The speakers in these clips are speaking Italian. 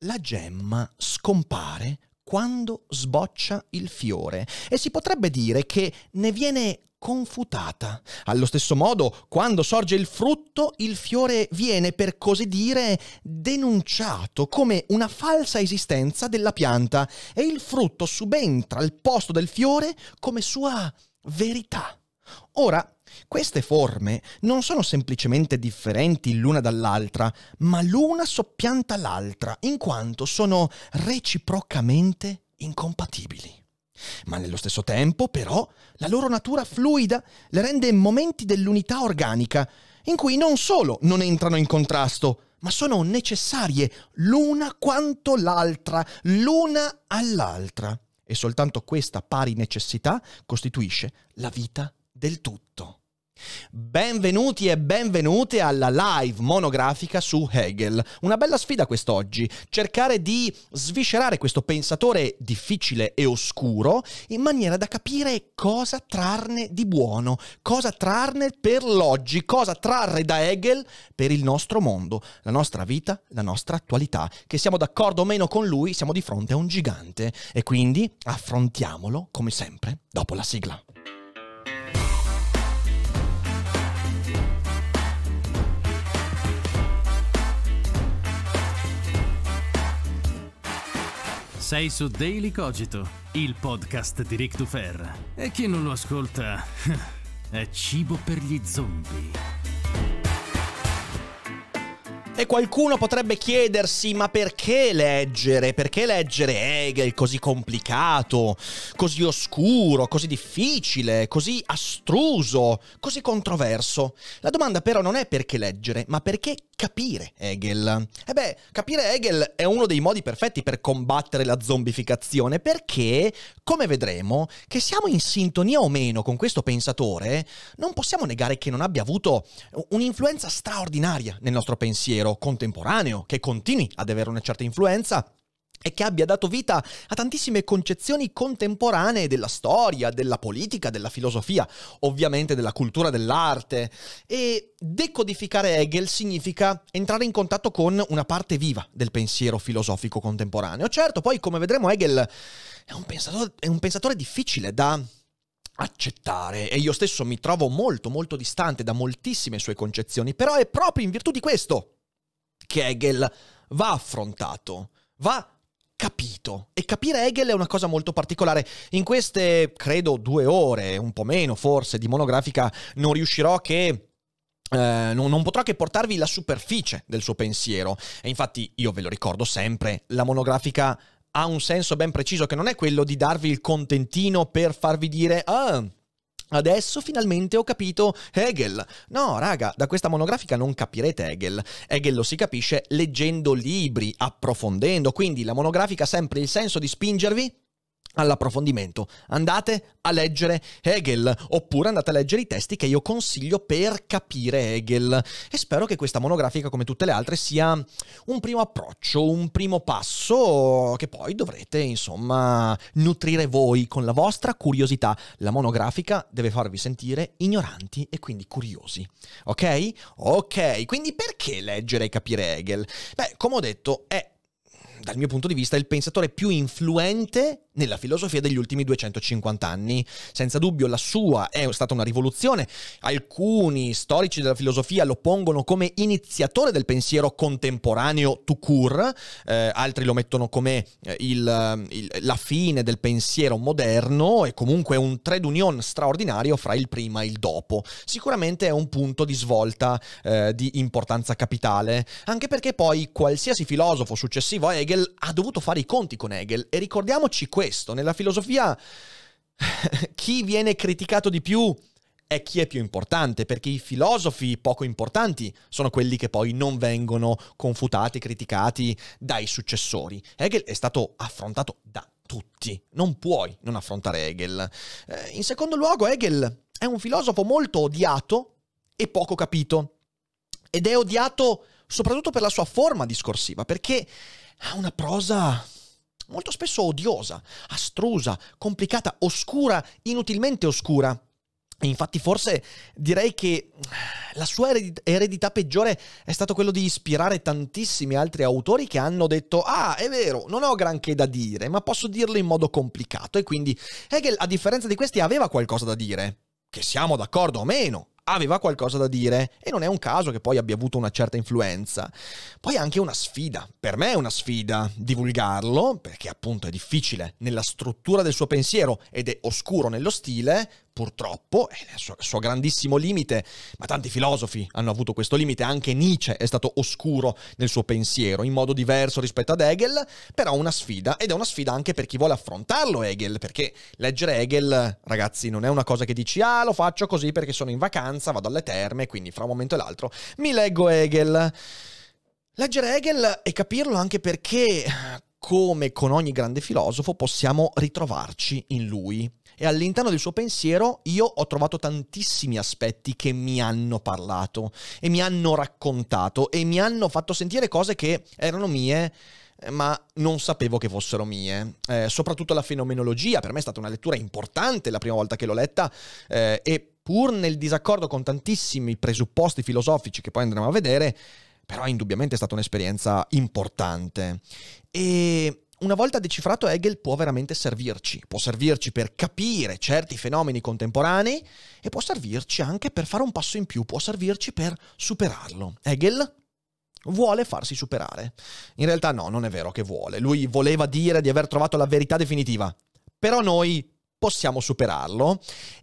la gemma scompare quando sboccia il fiore e si potrebbe dire che ne viene confutata. Allo stesso modo, quando sorge il frutto, il fiore viene, per così dire, denunciato come una falsa esistenza della pianta e il frutto subentra al posto del fiore come sua verità. Ora, queste forme non sono semplicemente differenti l'una dall'altra, ma l'una soppianta l'altra, in quanto sono reciprocamente incompatibili. Ma nello stesso tempo, però, la loro natura fluida le rende momenti dell'unità organica, in cui non solo non entrano in contrasto, ma sono necessarie l'una quanto l'altra, l'una all'altra. E soltanto questa pari necessità costituisce la vita del tutto. Benvenuti e benvenute alla live monografica su Hegel. Una bella sfida quest'oggi, cercare di sviscerare questo pensatore difficile e oscuro in maniera da capire cosa trarne di buono, cosa trarne per l'oggi, cosa trarre da Hegel per il nostro mondo, la nostra vita, la nostra attualità. Che siamo d'accordo o meno con lui, siamo di fronte a un gigante e quindi affrontiamolo come sempre dopo la sigla. Sei su Daily Cogito, il podcast di Rick Dufer. E chi non lo ascolta è cibo per gli zombie. E qualcuno potrebbe chiedersi, ma perché leggere? Perché leggere Hegel così complicato, così oscuro, così difficile, così astruso, così controverso? La domanda però non è perché leggere, ma perché capire Hegel. E eh beh, capire Hegel è uno dei modi perfetti per combattere la zombificazione, perché, come vedremo, che siamo in sintonia o meno con questo pensatore, non possiamo negare che non abbia avuto un'influenza straordinaria nel nostro pensiero pensiero contemporaneo, che continui ad avere una certa influenza e che abbia dato vita a tantissime concezioni contemporanee della storia, della politica, della filosofia, ovviamente della cultura dell'arte. E decodificare Hegel significa entrare in contatto con una parte viva del pensiero filosofico contemporaneo. Certo, poi come vedremo Hegel è un pensatore, è un pensatore difficile da accettare e io stesso mi trovo molto molto distante da moltissime sue concezioni, però è proprio in virtù di questo che Hegel va affrontato, va capito. E capire Hegel è una cosa molto particolare. In queste, credo, due ore, un po' meno forse, di monografica, non riuscirò che... Eh, non, non potrò che portarvi la superficie del suo pensiero. E infatti io ve lo ricordo sempre, la monografica ha un senso ben preciso che non è quello di darvi il contentino per farvi dire ah, Adesso finalmente ho capito Hegel. No, raga, da questa monografica non capirete Hegel. Hegel lo si capisce leggendo libri, approfondendo, quindi la monografica ha sempre il senso di spingervi all'approfondimento. Andate a leggere Hegel oppure andate a leggere i testi che io consiglio per capire Hegel e spero che questa monografica come tutte le altre sia un primo approccio, un primo passo che poi dovrete insomma nutrire voi con la vostra curiosità. La monografica deve farvi sentire ignoranti e quindi curiosi. Ok? Ok, quindi perché leggere e capire Hegel? Beh, come ho detto, è dal mio punto di vista, il pensatore più influente nella filosofia degli ultimi 250 anni. Senza dubbio la sua è stata una rivoluzione, alcuni storici della filosofia lo pongono come iniziatore del pensiero contemporaneo tout court, eh, altri lo mettono come eh, il, eh, il, la fine del pensiero moderno e comunque un trade union straordinario fra il prima e il dopo. Sicuramente è un punto di svolta eh, di importanza capitale, anche perché poi qualsiasi filosofo successivo a Hegel ha dovuto fare i conti con Hegel e ricordiamoci questo questo. Nella filosofia chi viene criticato di più è chi è più importante, perché i filosofi poco importanti sono quelli che poi non vengono confutati, criticati dai successori. Hegel è stato affrontato da tutti, non puoi non affrontare Hegel. Eh, in secondo luogo, Hegel è un filosofo molto odiato e poco capito, ed è odiato soprattutto per la sua forma discorsiva, perché ha una prosa molto spesso odiosa, astrusa, complicata, oscura, inutilmente oscura. E infatti forse direi che la sua eredità peggiore è stato quello di ispirare tantissimi altri autori che hanno detto ah è vero, non ho granché da dire, ma posso dirlo in modo complicato e quindi Hegel a differenza di questi aveva qualcosa da dire, che siamo d'accordo o meno, aveva qualcosa da dire e non è un caso che poi abbia avuto una certa influenza. Poi anche una sfida, per me è una sfida divulgarlo, perché appunto è difficile nella struttura del suo pensiero ed è oscuro nello stile, purtroppo, è il suo, suo, grandissimo limite, ma tanti filosofi hanno avuto questo limite, anche Nietzsche è stato oscuro nel suo pensiero, in modo diverso rispetto ad Hegel, però una sfida, ed è una sfida anche per chi vuole affrontarlo Hegel, perché leggere Hegel, ragazzi, non è una cosa che dici, ah, lo faccio così perché sono in vacanza, vado alle terme, quindi fra un momento e l'altro mi leggo Hegel. Leggere Hegel e capirlo anche perché, come con ogni grande filosofo, possiamo ritrovarci in lui e all'interno del suo pensiero io ho trovato tantissimi aspetti che mi hanno parlato e mi hanno raccontato e mi hanno fatto sentire cose che erano mie eh, ma non sapevo che fossero mie. Eh, soprattutto la fenomenologia, per me è stata una lettura importante la prima volta che l'ho letta eh, e pur nel disaccordo con tantissimi presupposti filosofici che poi andremo a vedere, però indubbiamente è stata un'esperienza importante. E una volta decifrato Hegel può veramente servirci, può servirci per capire certi fenomeni contemporanei e può servirci anche per fare un passo in più, può servirci per superarlo. Hegel vuole farsi superare. In realtà no, non è vero che vuole, lui voleva dire di aver trovato la verità definitiva, però noi possiamo superarlo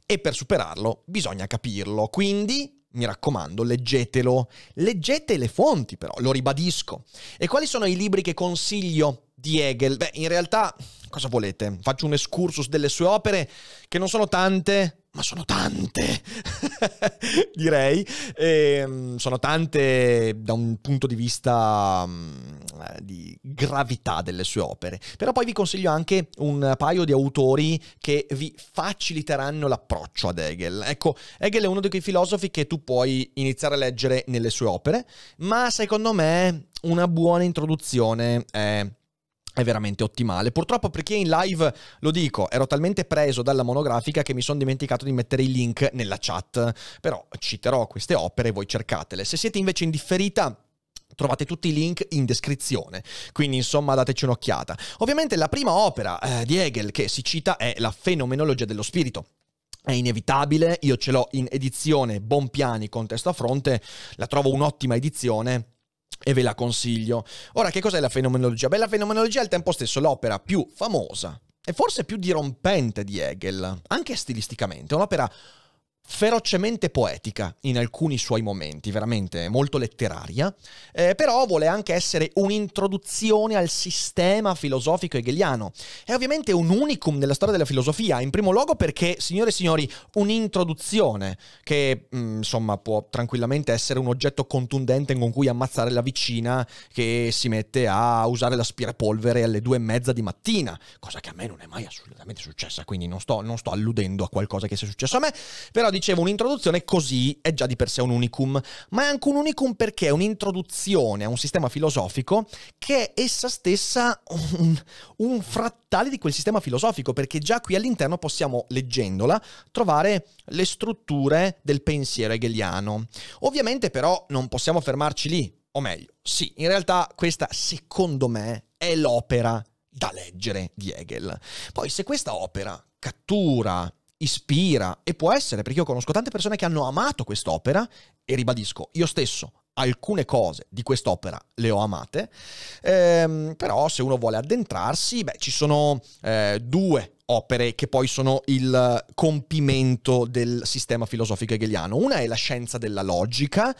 e per superarlo bisogna capirlo, quindi mi raccomando, leggetelo. Leggete le fonti però, lo ribadisco. E quali sono i libri che consiglio di Hegel. Beh, in realtà, cosa volete? Faccio un excursus delle sue opere, che non sono tante, ma sono tante, direi. E, ehm, sono tante da un punto di vista mm, eh, di gravità delle sue opere. Però poi vi consiglio anche un paio di autori che vi faciliteranno l'approccio ad Hegel. Ecco, Hegel è uno di quei filosofi che tu puoi iniziare a leggere nelle sue opere, ma secondo me una buona introduzione è è veramente ottimale. Purtroppo per chi è in live, lo dico, ero talmente preso dalla monografica che mi sono dimenticato di mettere il link nella chat, però citerò queste opere e voi cercatele. Se siete invece in differita Trovate tutti i link in descrizione, quindi insomma dateci un'occhiata. Ovviamente la prima opera eh, di Hegel che si cita è La fenomenologia dello spirito, è inevitabile, io ce l'ho in edizione Bompiani con testo a fronte, la trovo un'ottima edizione, e ve la consiglio. Ora, che cos'è la fenomenologia? Beh, la fenomenologia è al tempo stesso l'opera più famosa e forse più dirompente di Hegel, anche stilisticamente, È un'opera ferocemente poetica in alcuni suoi momenti, veramente molto letteraria, eh, però vuole anche essere un'introduzione al sistema filosofico hegeliano. È ovviamente un unicum nella storia della filosofia, in primo luogo perché, signore e signori, un'introduzione che mh, mm, insomma può tranquillamente essere un oggetto contundente con cui ammazzare la vicina che si mette a usare l'aspirapolvere alle due e mezza di mattina, cosa che a me non è mai assolutamente successa, quindi non sto, non sto alludendo a qualcosa che sia successo a me, però dicevo, un'introduzione così è già di per sé un unicum, ma è anche un unicum perché è un'introduzione a un sistema filosofico che è essa stessa un, un frattale di quel sistema filosofico, perché già qui all'interno possiamo, leggendola, trovare le strutture del pensiero hegeliano. Ovviamente però non possiamo fermarci lì, o meglio, sì, in realtà questa secondo me è l'opera da leggere di Hegel. Poi se questa opera cattura ispira e può essere, perché io conosco tante persone che hanno amato quest'opera e ribadisco, io stesso alcune cose di quest'opera le ho amate, ehm, però se uno vuole addentrarsi, beh, ci sono eh, due opere che poi sono il compimento del sistema filosofico hegeliano. Una è la scienza della logica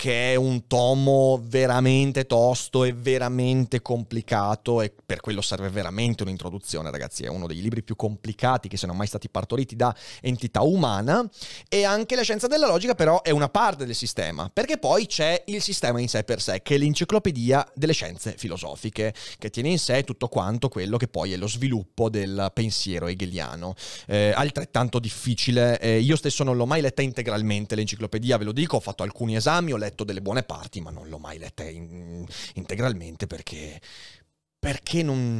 che è un tomo veramente tosto e veramente complicato e per quello serve veramente un'introduzione, ragazzi, è uno dei libri più complicati che siano mai stati partoriti da entità umana e anche la scienza della logica però è una parte del sistema, perché poi c'è il sistema in sé per sé, che è l'enciclopedia delle scienze filosofiche, che tiene in sé tutto quanto quello che poi è lo sviluppo del pensiero hegeliano. Eh, altrettanto difficile, eh, io stesso non l'ho mai letta integralmente l'enciclopedia, ve lo dico, ho fatto alcuni esami, ho letto letto delle buone parti, ma non l'ho mai letta in, integralmente perché, perché non,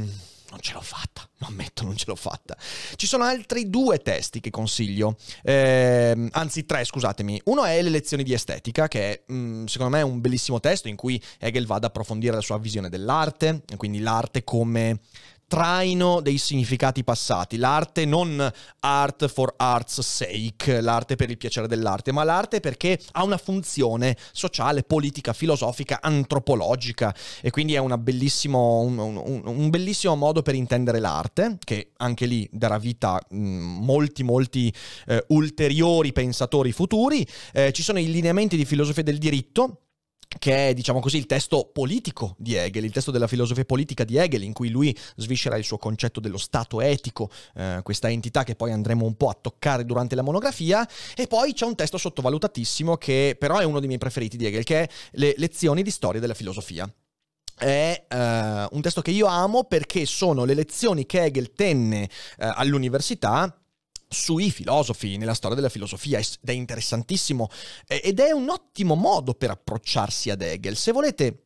non ce l'ho fatta, lo ammetto, non ce l'ho fatta. Ci sono altri due testi che consiglio, eh, anzi tre, scusatemi. Uno è Le lezioni di estetica, che è, mm, secondo me è un bellissimo testo in cui Hegel va ad approfondire la sua visione dell'arte, quindi l'arte come traino dei significati passati. L'arte non art for art's sake, l'arte per il piacere dell'arte, ma l'arte perché ha una funzione sociale, politica, filosofica, antropologica e quindi è un, un, un bellissimo modo per intendere l'arte, che anche lì darà vita a mm, molti, molti eh, ulteriori pensatori futuri. Eh, ci sono i lineamenti di filosofia del diritto che è, diciamo così, il testo politico di Hegel, il testo della filosofia politica di Hegel, in cui lui sviscera il suo concetto dello stato etico, eh, questa entità che poi andremo un po' a toccare durante la monografia, e poi c'è un testo sottovalutatissimo che però è uno dei miei preferiti di Hegel, che è Le lezioni di storia della filosofia è uh, un testo che io amo perché sono le lezioni che Hegel tenne uh, all'università sui filosofi, nella storia della filosofia, ed è interessantissimo ed è un ottimo modo per approcciarsi ad Hegel. Se volete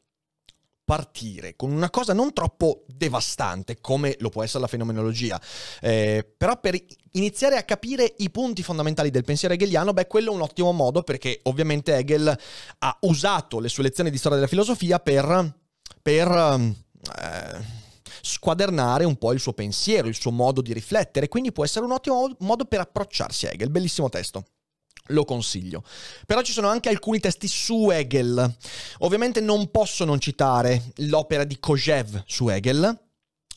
partire con una cosa non troppo devastante come lo può essere la fenomenologia, eh, però per iniziare a capire i punti fondamentali del pensiero hegeliano, beh, quello è un ottimo modo perché ovviamente Hegel ha usato le sue lezioni di storia della filosofia per... per ehm, eh, squadernare un po' il suo pensiero, il suo modo di riflettere, quindi può essere un ottimo modo per approcciarsi a Hegel. Bellissimo testo lo consiglio. Però ci sono anche alcuni testi su Hegel. Ovviamente non posso non citare l'opera di Kojev su Hegel,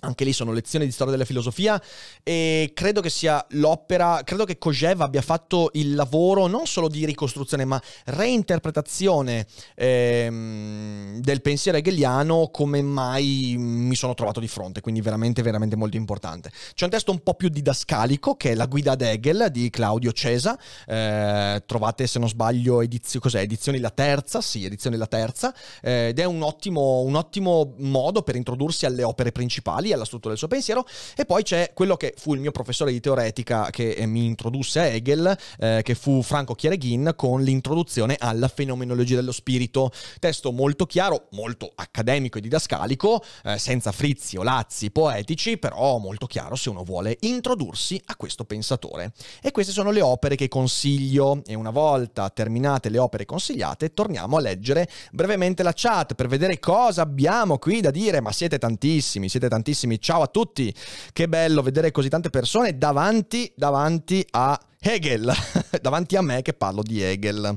anche lì sono lezioni di storia della filosofia e credo che sia l'opera, credo che Kojev abbia fatto il lavoro non solo di ricostruzione ma reinterpretazione ehm, del pensiero hegeliano come mai mi sono trovato di fronte, quindi veramente veramente molto importante. C'è un testo un po' più didascalico che è La guida ad Hegel di Claudio Cesa, eh, trovate se non sbaglio edizio, edizioni la terza, sì edizioni la terza, eh, ed è un ottimo, un ottimo modo per introdursi alle opere principali lì, alla del suo pensiero. E poi c'è quello che fu il mio professore di teoretica che eh, mi introdusse a Hegel, eh, che fu Franco Chiereghin, con l'introduzione alla fenomenologia dello spirito. Testo molto chiaro, molto accademico e didascalico, eh, senza frizzi o lazzi poetici, però molto chiaro se uno vuole introdursi a questo pensatore. E queste sono le opere che consiglio. E una volta terminate le opere consigliate, torniamo a leggere brevemente la chat per vedere cosa abbiamo qui da dire, ma siete tantissimi, siete tantissimi tantissimi. Ciao a tutti, che bello vedere così tante persone davanti, davanti a Hegel, davanti a me che parlo di Hegel.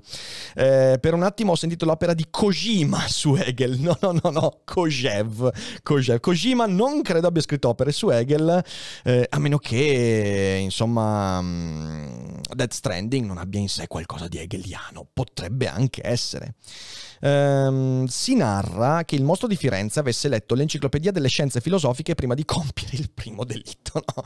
Eh, per un attimo ho sentito l'opera di Kojima su Hegel, no, no, no, no, Kojev. Kojev. Kojima non credo abbia scritto opere su Hegel, eh, a meno che, insomma, mm, Death Stranding non abbia in sé qualcosa di hegeliano, potrebbe anche essere. Ehm, si narra che il mostro di Firenze avesse letto l'enciclopedia delle scienze filosofiche prima di compiere il primo delitto. No?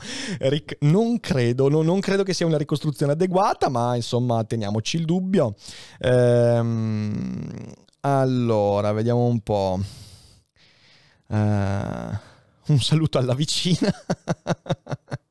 Ric- non credo, no, non credo che sia una ricostruzione adeguata, ma insomma teniamoci il dubbio. Ehm, allora, vediamo un po'. Uh, un saluto alla vicina.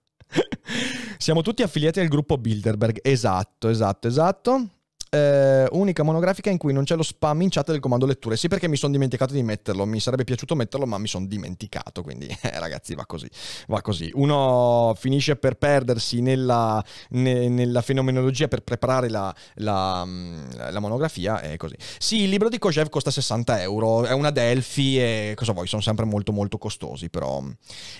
Siamo tutti affiliati al gruppo Bilderberg. Esatto, esatto, esatto eh, unica monografica in cui non c'è lo spam in chat del comando letture. Sì, perché mi sono dimenticato di metterlo. Mi sarebbe piaciuto metterlo, ma mi sono dimenticato. Quindi, eh, ragazzi, va così. Va così. Uno finisce per perdersi nella, ne, nella fenomenologia per preparare la, la, mm, la monografia e così. Sì, il libro di Kojev costa 60 euro. È una Delphi e cosa vuoi? Sono sempre molto, molto costosi, però. Mm.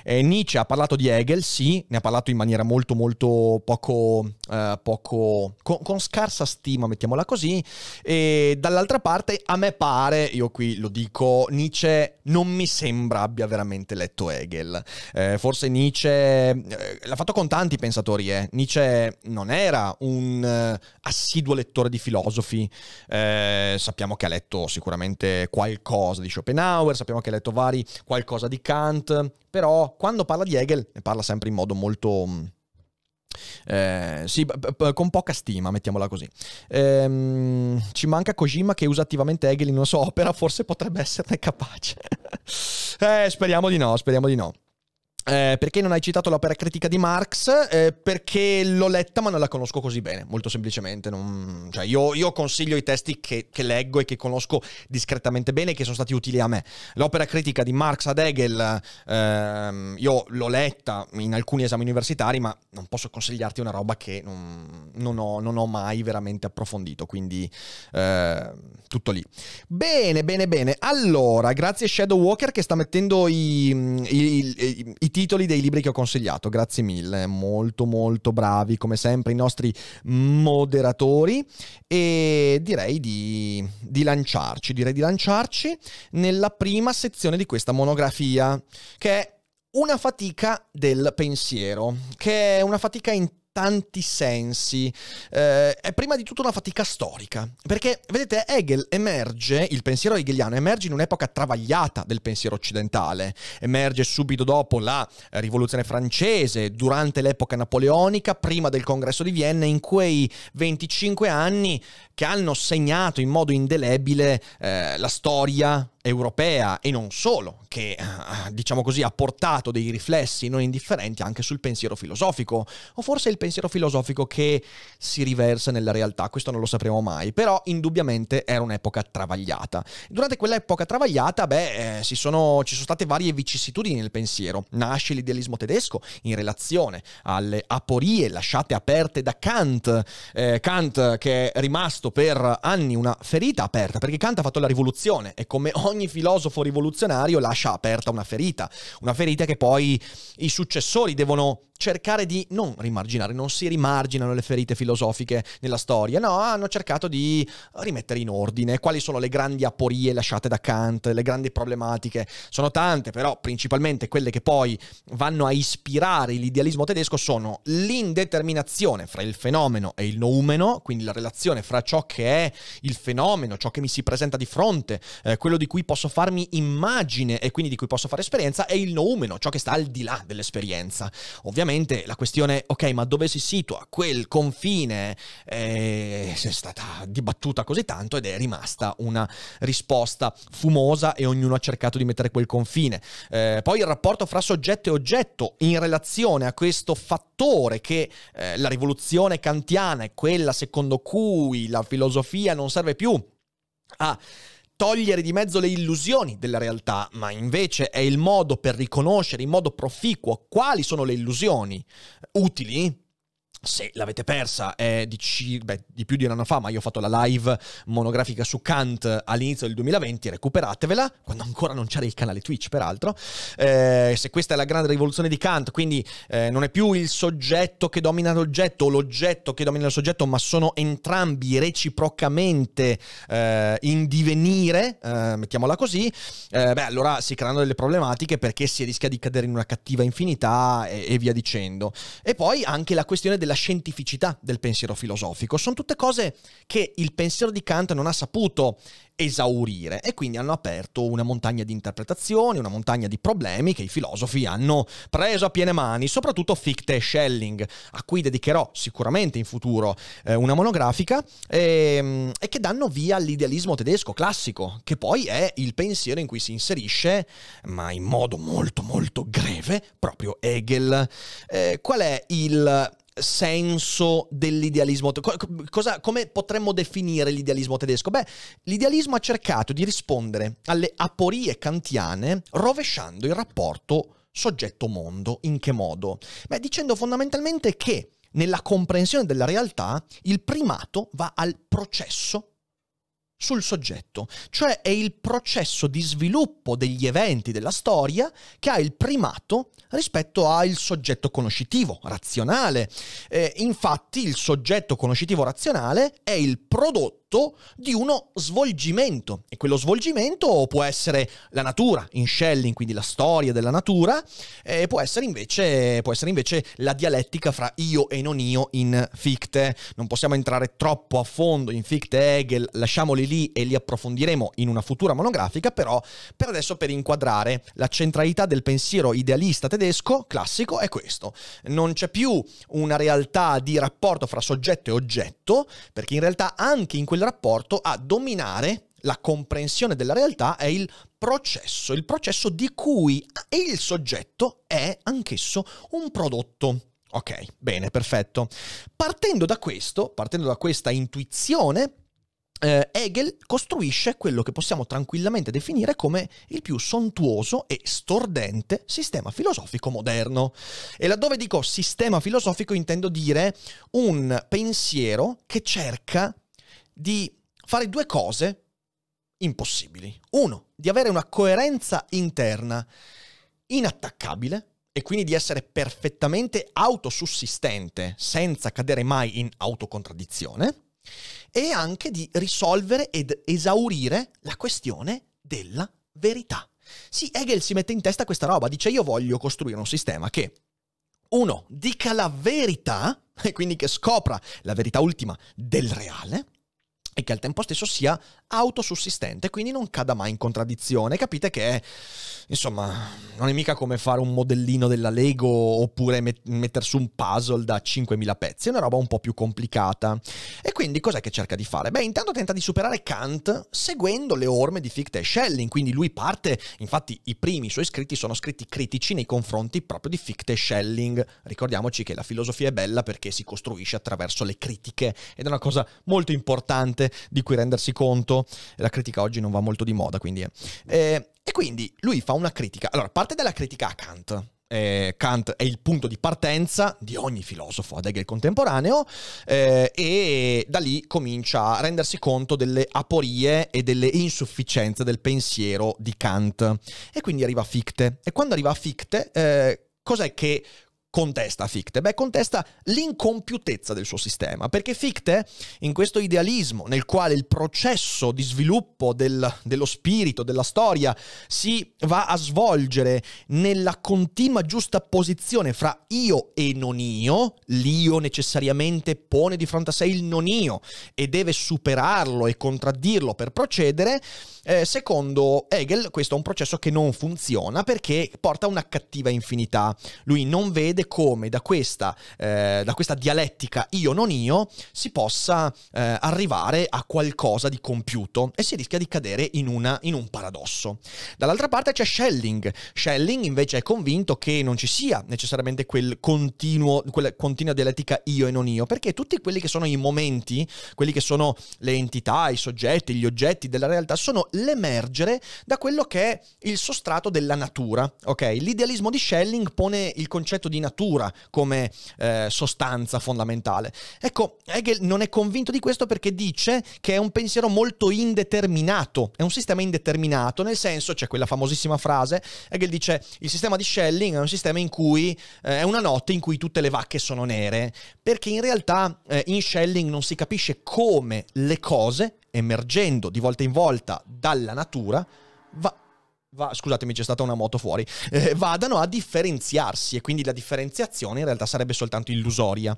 Eh, Nietzsche ha parlato di Hegel, sì, ne ha parlato in maniera molto, molto poco. Eh, poco con, con scarsa stima, mettiamo mettiamola così. E dall'altra parte, a me pare, io qui lo dico, Nietzsche non mi sembra abbia veramente letto Hegel. Eh, forse Nietzsche eh, l'ha fatto con tanti pensatori, eh. Nietzsche non era un eh, assiduo lettore di filosofi, eh, sappiamo che ha letto sicuramente qualcosa di Schopenhauer, sappiamo che ha letto vari qualcosa di Kant, però quando parla di Hegel ne parla sempre in modo molto mm, eh, sì, p- p- con poca stima, mettiamola così. Ehm, ci manca Kojima che usa attivamente Hegel in una sua opera, forse potrebbe esserne capace. eh, speriamo di no, speriamo di no. Eh, perché non hai citato l'opera critica di Marx? Eh, perché l'ho letta ma non la conosco così bene, molto semplicemente. Non... Cioè, io, io, consiglio i testi che, che, leggo e che conosco discretamente bene e che sono stati utili a me. L'opera critica di Marx ad Hegel, ehm, io l'ho letta in alcuni esami universitari, ma non posso consigliarti una roba che non, non, ho, non ho, mai veramente approfondito, quindi eh, tutto lì. Bene, bene, bene. Allora, grazie Shadow Walker che sta mettendo i, i, i, i titoli dei libri che ho consigliato. Grazie mille, molto molto bravi come sempre i nostri moderatori e direi di, di lanciarci, direi di lanciarci nella prima sezione di questa monografia che è una fatica del pensiero, che è una fatica in tanti sensi. Eh, è prima di tutto una fatica storica, perché vedete Hegel emerge, il pensiero hegeliano emerge in un'epoca travagliata del pensiero occidentale, emerge subito dopo la rivoluzione francese, durante l'epoca napoleonica, prima del congresso di Vienna, in quei 25 anni che hanno segnato in modo indelebile eh, la storia europea e non solo, che eh, diciamo così ha portato dei riflessi non indifferenti anche sul pensiero filosofico, o forse il pensiero filosofico che si riversa nella realtà, questo non lo sapremo mai, però indubbiamente era un'epoca travagliata. Durante quell'epoca travagliata, beh, eh, sono, ci sono state varie vicissitudini nel pensiero. Nasce l'idealismo tedesco in relazione alle aporie lasciate aperte da Kant, eh, Kant che è rimasto rimasto per anni una ferita aperta, perché Kant ha fatto la rivoluzione e come ogni filosofo rivoluzionario lascia aperta una ferita, una ferita che poi i successori devono cercare di non rimarginare, non si rimarginano le ferite filosofiche nella storia, no, hanno cercato di eh, rimettere in ordine quali sono le grandi aporie lasciate da Kant, le grandi problematiche. Sono tante, però principalmente quelle che poi vanno a ispirare l'idealismo tedesco sono l'indeterminazione fra il fenomeno e il noumeno, quindi la relazione fra ciò che è il fenomeno, ciò che mi si presenta di fronte, eh, quello di cui posso farmi immagine e quindi di cui posso fare esperienza, e il noumeno, ciò che sta al di là dell'esperienza. Ovviamente ovviamente la questione, ok, ma dove si situa quel confine eh, è stata dibattuta così tanto ed è rimasta una risposta fumosa e ognuno ha cercato di mettere quel confine. Eh, poi il rapporto fra soggetto e oggetto in relazione a questo fattore che eh, la rivoluzione kantiana è quella secondo cui la filosofia non serve più a togliere di mezzo le illusioni della realtà, ma invece è il modo per riconoscere in modo proficuo quali sono le illusioni utili se l'avete persa è di, beh, di, più di un anno fa, ma io ho fatto la live monografica su Kant all'inizio del 2020, recuperatevela, quando ancora non c'era il canale Twitch peraltro. Eh, se questa è la grande rivoluzione di Kant, quindi eh, non è più il soggetto che domina l'oggetto o l'oggetto che domina il soggetto, ma sono entrambi reciprocamente eh, in divenire, eh, mettiamola così, eh, beh allora si creano delle problematiche perché si rischia di cadere in una cattiva infinità e, e via dicendo. E poi anche la questione della della scientificità del pensiero filosofico. Sono tutte cose che il pensiero di Kant non ha saputo esaurire e quindi hanno aperto una montagna di interpretazioni, una montagna di problemi che i filosofi hanno preso a piene mani, soprattutto Fichte e Schelling, a cui dedicherò sicuramente in futuro eh, una monografica, e, ehm, e che danno via all'idealismo tedesco classico, che poi è il pensiero in cui si inserisce, ma in modo molto molto greve, proprio Hegel. Eh, qual è il senso dell'idealismo tedesco? come potremmo definire l'idealismo tedesco? Beh, l'idealismo ha cercato di rispondere alle aporie kantiane rovesciando il rapporto soggetto-mondo. In che modo? Beh, dicendo fondamentalmente che nella comprensione della realtà il primato va al processo sul soggetto, cioè è il processo di sviluppo degli eventi della storia che ha il primato rispetto al soggetto conoscitivo, razionale. Eh, infatti il soggetto conoscitivo razionale è il prodotto frutto di uno svolgimento e quello svolgimento può essere la natura in Schelling, quindi la storia della natura, e può essere invece, può essere invece la dialettica fra io e non io in Fichte. Non possiamo entrare troppo a fondo in Fichte e Hegel, lasciamoli lì e li approfondiremo in una futura monografica, però per adesso per inquadrare la centralità del pensiero idealista tedesco classico è questo. Non c'è più una realtà di rapporto fra soggetto e oggetto, perché in realtà anche in quella rapporto a dominare la comprensione della realtà è il processo, il processo di cui il soggetto è anch'esso un prodotto. Ok, bene, perfetto. Partendo da questo, partendo da questa intuizione, eh, Hegel costruisce quello che possiamo tranquillamente definire come il più sontuoso e stordente sistema filosofico moderno. E laddove dico sistema filosofico intendo dire un pensiero che cerca di fare due cose impossibili. Uno, di avere una coerenza interna inattaccabile e quindi di essere perfettamente autosussistente senza cadere mai in autocontraddizione e anche di risolvere ed esaurire la questione della verità. Sì, Hegel si mette in testa questa roba, dice io voglio costruire un sistema che uno dica la verità e quindi che scopra la verità ultima del reale Y que al tiempo stesso sea... autosussistente, quindi non cada mai in contraddizione. Capite che, insomma, non è mica come fare un modellino della Lego oppure met- mettere su un puzzle da 5.000 pezzi, è una roba un po' più complicata. E quindi cos'è che cerca di fare? Beh, intanto tenta di superare Kant seguendo le orme di Fichte e Schelling, quindi lui parte, infatti i primi suoi scritti sono scritti critici nei confronti proprio di Fichte e Schelling. Ricordiamoci che la filosofia è bella perché si costruisce attraverso le critiche ed è una cosa molto importante di cui rendersi conto la critica oggi non va molto di moda, quindi... Eh. E, e quindi lui fa una critica, allora parte dalla critica a Kant, eh, Kant è il punto di partenza di ogni filosofo ad Hegel contemporaneo eh, e da lì comincia a rendersi conto delle aporie e delle insufficienze del pensiero di Kant e quindi arriva a Fichte e quando arriva a Fichte eh, cos'è che contesta Fichte? Beh, contesta l'incompiutezza del suo sistema, perché Fichte, in questo idealismo nel quale il processo di sviluppo del, dello spirito, della storia, si va a svolgere nella continua giusta posizione fra io e non io, l'io necessariamente pone di fronte a sé il non io e deve superarlo e contraddirlo per procedere, eh, secondo Hegel questo è un processo che non funziona perché porta a una cattiva infinità. Lui non vede vede come da questa, eh, da questa dialettica io non io si possa eh, arrivare a qualcosa di compiuto e si rischia di cadere in, una, in un paradosso. Dall'altra parte c'è Schelling. Schelling invece è convinto che non ci sia necessariamente quel continuo, quella continua dialettica io e non io, perché tutti quelli che sono i momenti, quelli che sono le entità, i soggetti, gli oggetti della realtà, sono l'emergere da quello che è il sostrato della natura. Ok? L'idealismo di Schelling pone il concetto di natura letteratura come eh, sostanza fondamentale. Ecco, Hegel non è convinto di questo perché dice che è un pensiero molto indeterminato, è un sistema indeterminato, nel senso, c'è cioè quella famosissima frase, Hegel dice il sistema di Schelling è un sistema in cui eh, è una notte in cui tutte le vacche sono nere, perché in realtà eh, in Schelling non si capisce come le cose, emergendo di volta in volta dalla natura, va- Va, scusatemi, c'è stata una moto fuori, eh, vadano a differenziarsi e quindi la differenziazione in realtà sarebbe soltanto illusoria.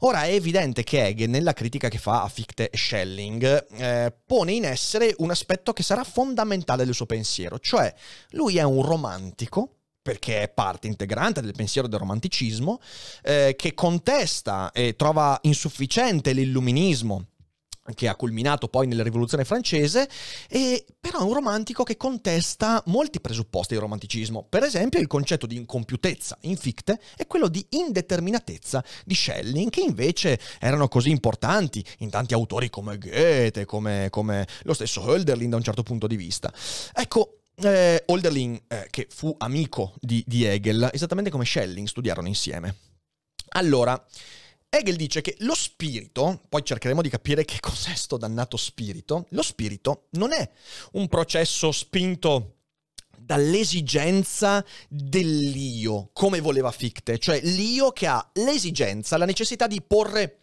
Ora è evidente che Hegel, nella critica che fa a Fichte e Schelling, eh, pone in essere un aspetto che sarà fondamentale del suo pensiero, cioè lui è un romantico perché è parte integrante del pensiero del romanticismo, eh, che contesta e trova insufficiente l'illuminismo che ha culminato poi nella rivoluzione francese, e però è un romantico che contesta molti presupposti del romanticismo, per esempio il concetto di incompiutezza in Fichte e quello di indeterminatezza di Schelling, che invece erano così importanti in tanti autori come Goethe, come, come lo stesso Hölderlin da un certo punto di vista. Ecco, eh, Hölderlin, eh, che fu amico di, di Hegel, esattamente come Schelling, studiarono insieme. Allora, Hegel dice che lo spirito, poi cercheremo di capire che cos'è sto dannato spirito, lo spirito non è un processo spinto dall'esigenza dell'io, come voleva Fichte, cioè l'io che ha l'esigenza, la necessità di porre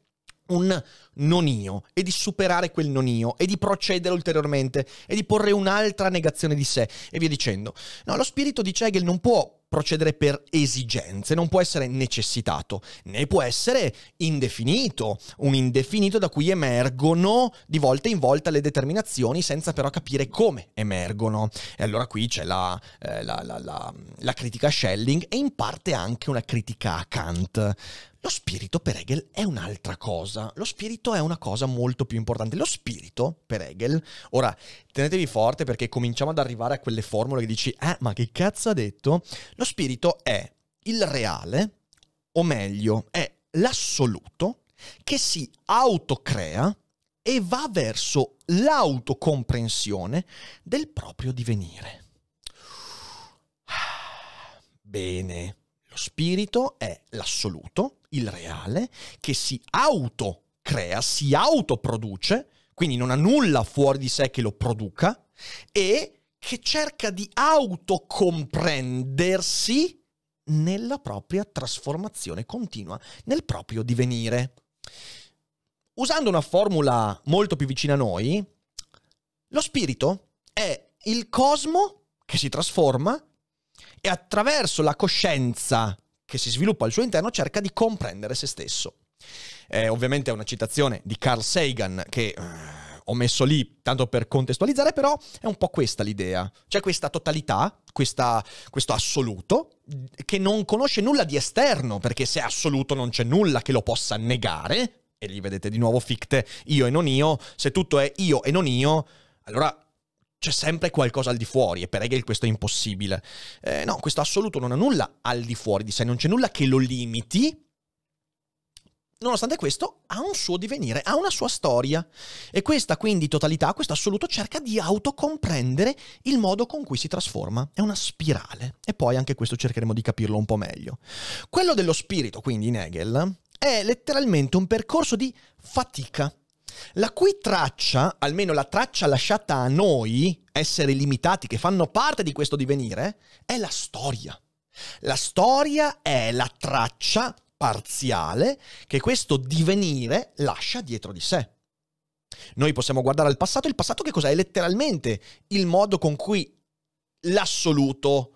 un non io e di superare quel non io e di procedere ulteriormente e di porre un'altra negazione di sé e via dicendo. No, lo spirito dice Hegel non può procedere per esigenze, non può essere necessitato, né può essere indefinito, un indefinito da cui emergono di volta in volta le determinazioni senza però capire come emergono. E allora qui c'è la, eh, la, la, la critica a Schelling e in parte anche una critica a Kant. Lo spirito per Hegel è un'altra cosa, lo spirito è una cosa molto più importante. Lo spirito per Hegel, ora tenetevi forte perché cominciamo ad arrivare a quelle formule che dici, ah ma che cazzo ha detto? Lo spirito è il reale, o meglio, è l'assoluto che si autocrea e va verso l'autocomprensione del proprio divenire. Bene. Lo spirito è l'assoluto, il reale, che si autocrea, si autoproduce, quindi non ha nulla fuori di sé che lo produca, e che cerca di autocomprendersi nella propria trasformazione continua, nel proprio divenire. Usando una formula molto più vicina a noi, lo spirito è il cosmo che si trasforma e attraverso la coscienza che si sviluppa al suo interno cerca di comprendere se stesso. Eh, ovviamente è una citazione di Carl Sagan che uh, ho messo lì tanto per contestualizzare, però è un po' questa l'idea. C'è questa totalità, questa, questo assoluto, che non conosce nulla di esterno, perché se è assoluto non c'è nulla che lo possa negare. E lì vedete di nuovo Fichte, io e non io, se tutto è io e non io, allora c'è sempre qualcosa al di fuori e per Hegel questo è impossibile. Eh, no, questo assoluto non ha nulla al di fuori di sé, non c'è nulla che lo limiti. Nonostante questo, ha un suo divenire, ha una sua storia. E questa quindi totalità, questo assoluto, cerca di autocomprendere il modo con cui si trasforma. È una spirale. E poi anche questo cercheremo di capirlo un po' meglio. Quello dello spirito, quindi, in Hegel, è letteralmente un percorso di fatica la cui traccia, almeno la traccia lasciata a noi, esseri limitati che fanno parte di questo divenire, è la storia. La storia è la traccia parziale che questo divenire lascia dietro di sé. Noi possiamo guardare al passato, il passato che cos'è? È letteralmente il modo con cui l'assoluto,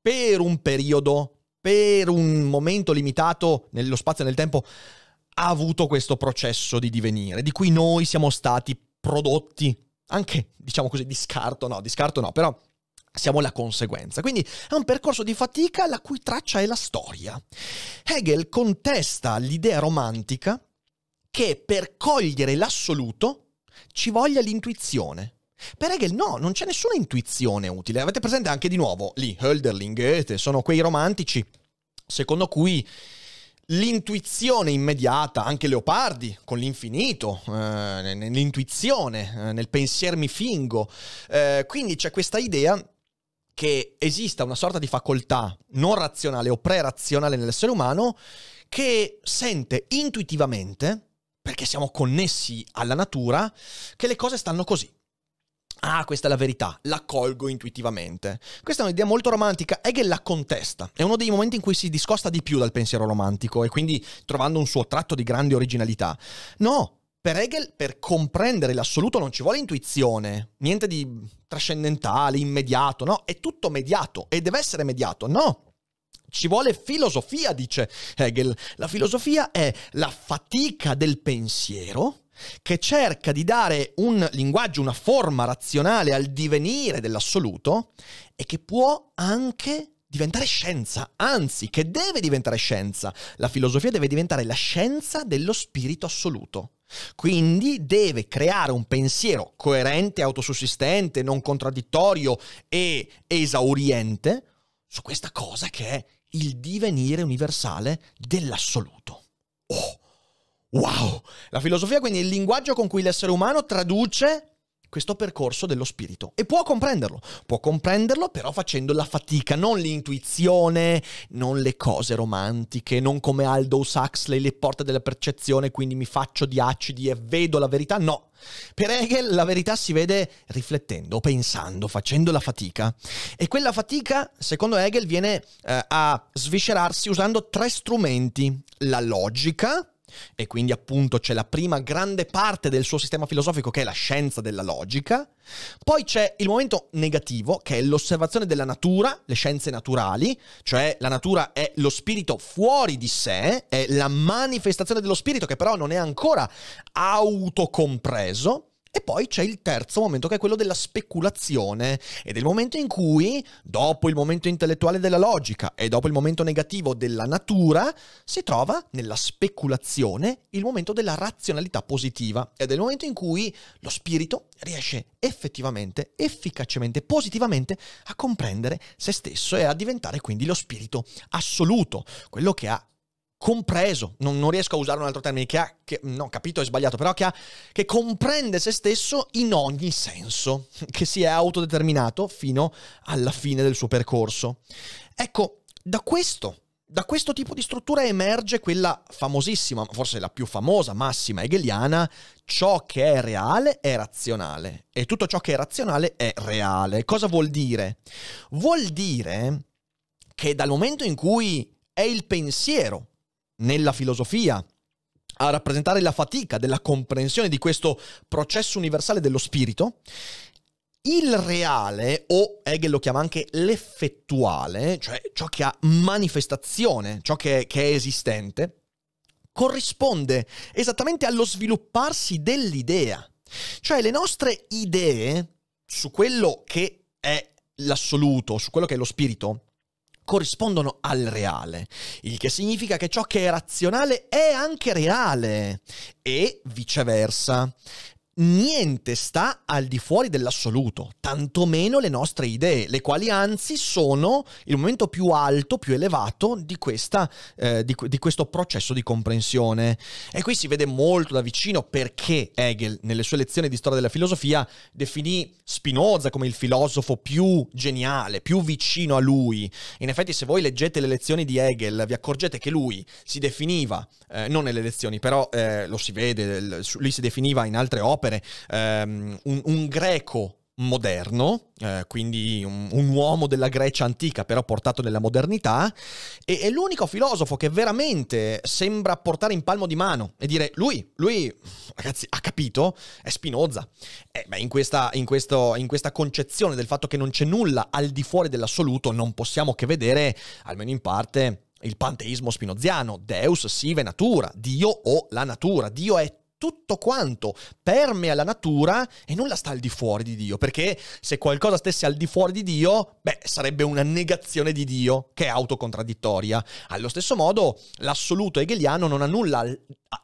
per un periodo, per un momento limitato nello spazio e nel tempo, ha avuto questo processo di divenire, di cui noi siamo stati prodotti, anche diciamo così, di scarto, no, di scarto no, però siamo la conseguenza. Quindi è un percorso di fatica la cui traccia è la storia. Hegel contesta l'idea romantica che per cogliere l'assoluto ci voglia l'intuizione. Per Hegel no, non c'è nessuna intuizione utile. Avete presente anche di nuovo lì Hölderlin, Goethe, sono quei romantici secondo cui L'intuizione immediata, anche Leopardi, con l'infinito, eh, nell'intuizione, eh, nel pensier mi fingo. Eh, quindi c'è questa idea che esista una sorta di facoltà non razionale o pre-razionale nell'essere umano che sente intuitivamente, perché siamo connessi alla natura, che le cose stanno così. Ah, questa è la verità, la colgo intuitivamente. Questa è un'idea molto romantica, Hegel la contesta. È uno dei momenti in cui si discosta di più dal pensiero romantico e quindi trovando un suo tratto di grande originalità. No, per Hegel, per comprendere l'assoluto non ci vuole intuizione, niente di trascendentale, immediato, no? È tutto mediato e deve essere mediato, no? Ci vuole filosofia, dice Hegel. La filosofia è la fatica del pensiero che cerca di dare un linguaggio, una forma razionale al divenire dell'assoluto e che può anche diventare scienza, anzi che deve diventare scienza. La filosofia deve diventare la scienza dello spirito assoluto. Quindi deve creare un pensiero coerente, autosussistente, non contraddittorio e esauriente su questa cosa che è il divenire universale dell'assoluto. Oh, wow! La filosofia quindi è il linguaggio con cui l'essere umano traduce questo percorso dello spirito e può comprenderlo, può comprenderlo però facendo la fatica, non l'intuizione, non le cose romantiche, non come Aldous Huxley le porte della percezione, quindi mi faccio di acidi e vedo la verità, no. Per Hegel la verità si vede riflettendo, pensando, facendo la fatica e quella fatica, secondo Hegel, viene eh, a sviscerarsi usando tre strumenti, la logica, e quindi appunto c'è la prima grande parte del suo sistema filosofico che è la scienza della logica, poi c'è il momento negativo che è l'osservazione della natura, le scienze naturali, cioè la natura è lo spirito fuori di sé, è la manifestazione dello spirito che però non è ancora autocompreso, e poi c'è il terzo momento che è quello della speculazione ed è il momento in cui, dopo il momento intellettuale della logica e dopo il momento negativo della natura, si trova nella speculazione il momento della razionalità positiva ed è il momento in cui lo spirito riesce effettivamente, efficacemente, positivamente a comprendere se stesso e a diventare quindi lo spirito assoluto, quello che ha compreso, non, non, riesco a usare un altro termine, che ha, che, no, capito è sbagliato, però che, ha, che comprende se stesso in ogni senso, che si è autodeterminato fino alla fine del suo percorso. Ecco, da questo da questo tipo di struttura emerge quella famosissima, forse la più famosa massima hegeliana, ciò che è reale è razionale e tutto ciò che è razionale è reale. Cosa vuol dire? Vuol dire che dal momento in cui è il pensiero nella filosofia a rappresentare la fatica della comprensione di questo processo universale dello spirito, il reale, o Hegel lo chiama anche l'effettuale, cioè ciò che ha manifestazione, ciò che, che è esistente, corrisponde esattamente allo svilupparsi dell'idea. Cioè le nostre idee su quello che è l'assoluto, su quello che è lo spirito, corrispondono al reale, il che significa che ciò che è razionale è anche reale e viceversa niente sta al di fuori dell'assoluto, tantomeno le nostre idee, le quali anzi sono il momento più alto, più elevato di, questa, eh, di, di, questo processo di comprensione. E qui si vede molto da vicino perché Hegel, nelle sue lezioni di storia della filosofia, definì Spinoza come il filosofo più geniale, più vicino a lui. In effetti, se voi leggete le lezioni di Hegel, vi accorgete che lui si definiva, eh, non nelle lezioni, però eh, lo si vede, lui si definiva in altre opere, opere, um, un, un greco moderno, eh, quindi un, un, uomo della Grecia antica però portato nella modernità, e è l'unico filosofo che veramente sembra portare in palmo di mano e dire lui, lui ragazzi ha capito, è Spinoza. Eh, beh, in, questa, in, questo, in questa concezione del fatto che non c'è nulla al di fuori dell'assoluto non possiamo che vedere, almeno in parte, il panteismo spinoziano, Deus sive natura, Dio o la natura, Dio è tutto quanto permea la natura e nulla sta al di fuori di Dio, perché se qualcosa stesse al di fuori di Dio, beh, sarebbe una negazione di Dio che è autocontraddittoria. Allo stesso modo, l'assoluto hegeliano non ha nulla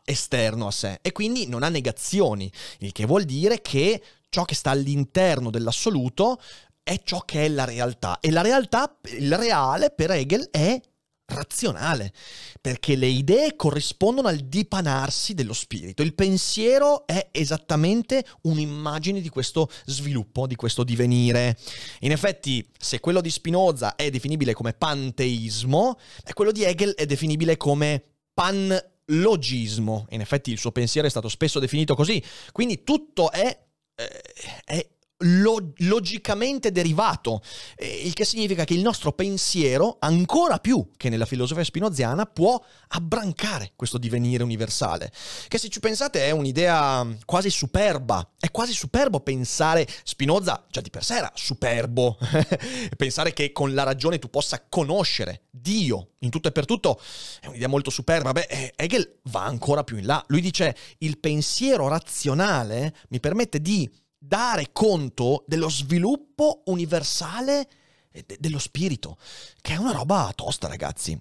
esterno a sé e quindi non ha negazioni, il che vuol dire che ciò che sta all'interno dell'assoluto è ciò che è la realtà e la realtà, il reale per Hegel è razionale, perché le idee corrispondono al dipanarsi dello spirito. Il pensiero è esattamente un'immagine di questo sviluppo, di questo divenire. In effetti, se quello di Spinoza è definibile come panteismo, quello di Hegel è definibile come panlogismo. In effetti il suo pensiero è stato spesso definito così, quindi tutto è, eh, è lo- logicamente derivato, eh, il che significa che il nostro pensiero, ancora più che nella filosofia spinoziana, può abbrancare questo divenire universale, che se ci pensate è un'idea quasi superba, è quasi superbo pensare, Spinoza già di per sé era superbo, pensare che con la ragione tu possa conoscere Dio in tutto e per tutto è un'idea molto superba, beh eh, Hegel va ancora più in là, lui dice il pensiero razionale mi permette di dare conto dello sviluppo universale dello spirito, che è una roba tosta, ragazzi.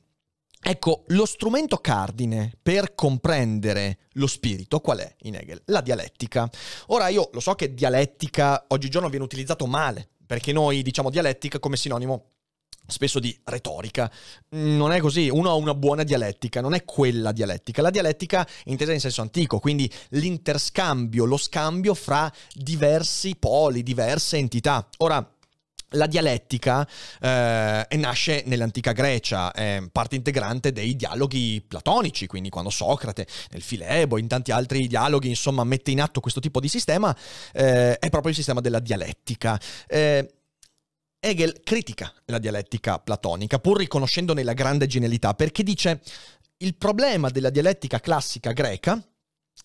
Ecco, lo strumento cardine per comprendere lo spirito qual è in Hegel? La dialettica. Ora io lo so che dialettica oggigiorno viene utilizzato male, perché noi diciamo dialettica come sinonimo spesso di retorica. Non è così, uno ha una buona dialettica, non è quella dialettica. La dialettica è intesa in senso antico, quindi l'interscambio, lo scambio fra diversi poli, diverse entità. Ora, la dialettica eh, nasce nell'antica Grecia, è parte integrante dei dialoghi platonici, quindi quando Socrate, nel Filebo, in tanti altri dialoghi, insomma, mette in atto questo tipo di sistema, eh, è proprio il sistema della dialettica. Eh, Hegel critica la dialettica platonica, pur riconoscendone la grande genialità, perché dice il problema della dialettica classica greca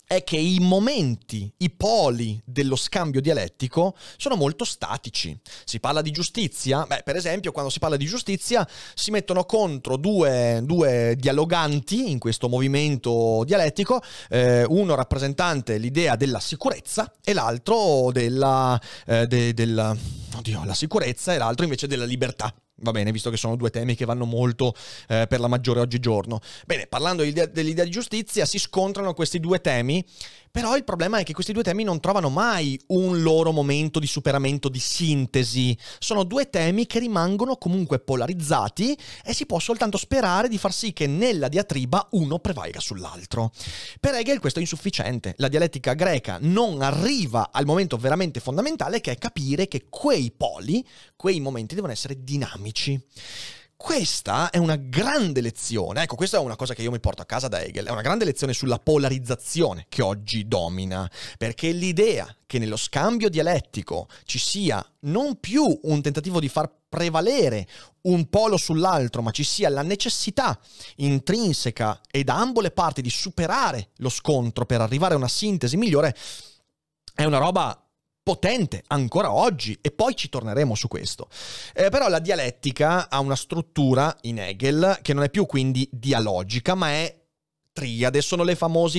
è che i momenti, i poli dello scambio dialettico sono molto statici. Si parla di giustizia, beh, per esempio, quando si parla di giustizia si mettono contro due, due dialoganti in questo movimento dialettico, eh, uno rappresentante l'idea della sicurezza e l'altro della, eh, de, della oddio, la sicurezza e l'altro invece della libertà. Va bene, visto che sono due temi che vanno molto eh, per la maggiore oggigiorno. Bene, parlando dell'idea di giustizia, si scontrano questi due temi però il problema è che questi due temi non trovano mai un loro momento di superamento, di sintesi. Sono due temi che rimangono comunque polarizzati e si può soltanto sperare di far sì che nella diatriba uno prevalga sull'altro. Per Hegel questo è insufficiente. La dialettica greca non arriva al momento veramente fondamentale che è capire che quei poli, quei momenti devono essere dinamici questa è una grande lezione, ecco questa è una cosa che io mi porto a casa da Hegel, è una grande lezione sulla polarizzazione che oggi domina, perché l'idea che nello scambio dialettico ci sia non più un tentativo di far prevalere un polo sull'altro, ma ci sia la necessità intrinseca e da ambo le parti di superare lo scontro per arrivare a una sintesi migliore, è una roba potente ancora oggi e poi ci torneremo su questo. Eh, però la dialettica ha una struttura in Hegel che non è più quindi dialogica ma è triade, sono le,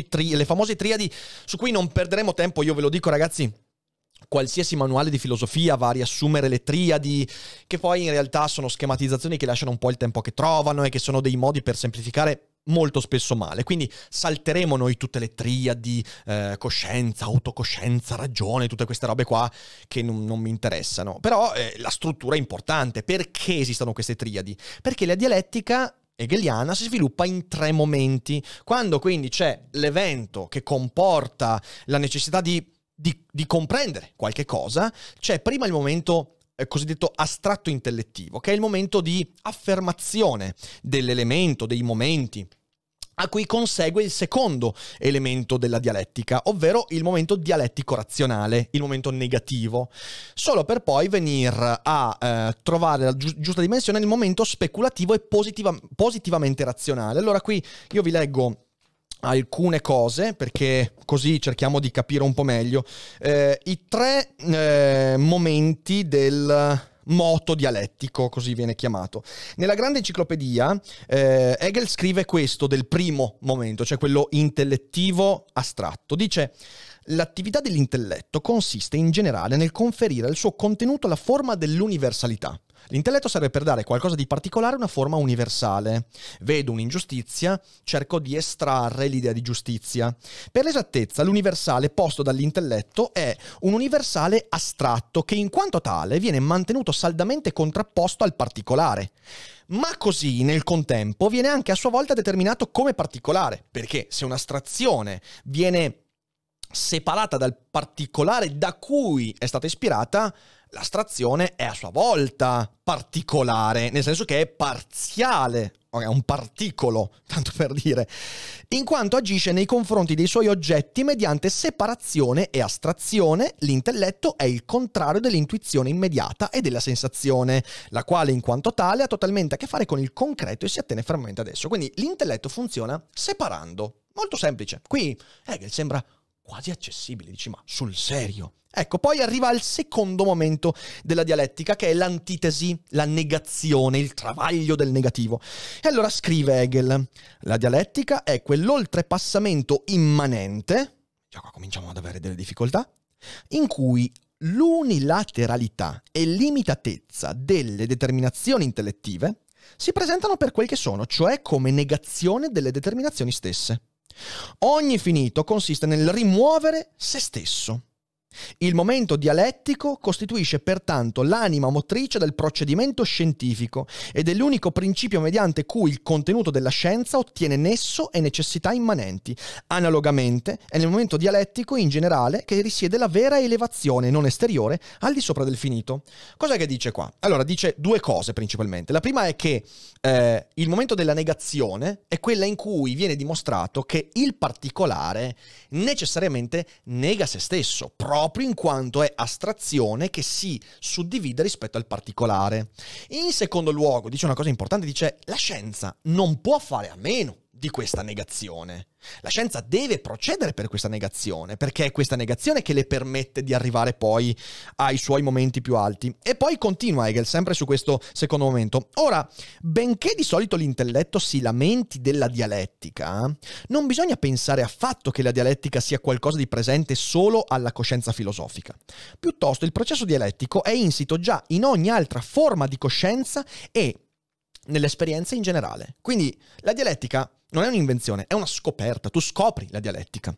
tri- le famose triadi su cui non perderemo tempo, io ve lo dico ragazzi, qualsiasi manuale di filosofia va a riassumere le triadi, che poi in realtà sono schematizzazioni che lasciano un po' il tempo che trovano e che sono dei modi per semplificare molto spesso male. Quindi salteremo noi tutte le triadi, eh, coscienza, autocoscienza, ragione, tutte queste robe qua che non, non mi interessano. Però eh, la struttura è importante. Perché esistono queste triadi? Perché la dialettica hegeliana si sviluppa in tre momenti. Quando quindi c'è l'evento che comporta la necessità di, di, di comprendere qualche cosa, c'è prima il momento eh, cosiddetto astratto intellettivo, che è il momento di affermazione dell'elemento, dei momenti, a cui consegue il secondo elemento della dialettica, ovvero il momento dialettico razionale, il momento negativo, solo per poi venire a eh, trovare la gi- giusta dimensione nel momento speculativo e positiva- positivamente razionale. Allora qui io vi leggo alcune cose perché così cerchiamo di capire un po' meglio eh, i tre eh, momenti del moto dialettico, così viene chiamato. Nella grande enciclopedia eh, Hegel scrive questo del primo momento, cioè quello intellettivo astratto. Dice L'attività dell'intelletto consiste in generale nel conferire al suo contenuto la forma dell'universalità. L'intelletto serve per dare qualcosa di particolare una forma universale. Vedo un'ingiustizia, cerco di estrarre l'idea di giustizia. Per l'esattezza, l'universale posto dall'intelletto è un universale astratto che in quanto tale viene mantenuto saldamente contrapposto al particolare ma così nel contempo viene anche a sua volta determinato come particolare, perché se un'astrazione viene separata dal particolare da cui è stata ispirata, L'astrazione è a sua volta particolare, nel senso che è parziale, è un particolo, tanto per dire, in quanto agisce nei confronti dei suoi oggetti mediante separazione e astrazione, l'intelletto è il contrario dell'intuizione immediata e della sensazione, la quale in quanto tale ha totalmente a che fare con il concreto e si attene fermamente ad esso. Quindi l'intelletto funziona separando, molto semplice. Qui eh, Hegel sembra quasi accessibile, dici ma sul serio. Ecco, poi arriva il secondo momento della dialettica che è l'antitesi, la negazione, il travaglio del negativo. E allora scrive Hegel, la dialettica è quell'oltrepassamento immanente, già qua cominciamo ad avere delle difficoltà, in cui l'unilateralità e limitatezza delle determinazioni intellettive si presentano per quel che sono, cioè come negazione delle determinazioni stesse. Ogni finito consiste nel rimuovere se stesso. Il momento dialettico costituisce pertanto l'anima motrice del procedimento scientifico ed è l'unico principio mediante cui il contenuto della scienza ottiene nesso e necessità immanenti. Analogamente è nel momento dialettico in generale che risiede la vera elevazione non esteriore al di sopra del finito. Cos'è che dice qua? Allora dice due cose principalmente. La prima è che eh, il momento della negazione è quella in cui viene dimostrato che il particolare necessariamente nega se stesso, prova proprio in quanto è astrazione che si suddivide rispetto al particolare. In secondo luogo, dice una cosa importante, dice la scienza non può fare a meno di questa negazione. La scienza deve procedere per questa negazione, perché è questa negazione che le permette di arrivare poi ai suoi momenti più alti. E poi continua Hegel, sempre su questo secondo momento. Ora, benché di solito l'intelletto si lamenti della dialettica, non bisogna pensare affatto che la dialettica sia qualcosa di presente solo alla coscienza filosofica. Piuttosto, il processo dialettico è insito già in ogni altra forma di coscienza e nell'esperienza in generale. Quindi la dialettica non è un'invenzione, è una scoperta, tu scopri la dialettica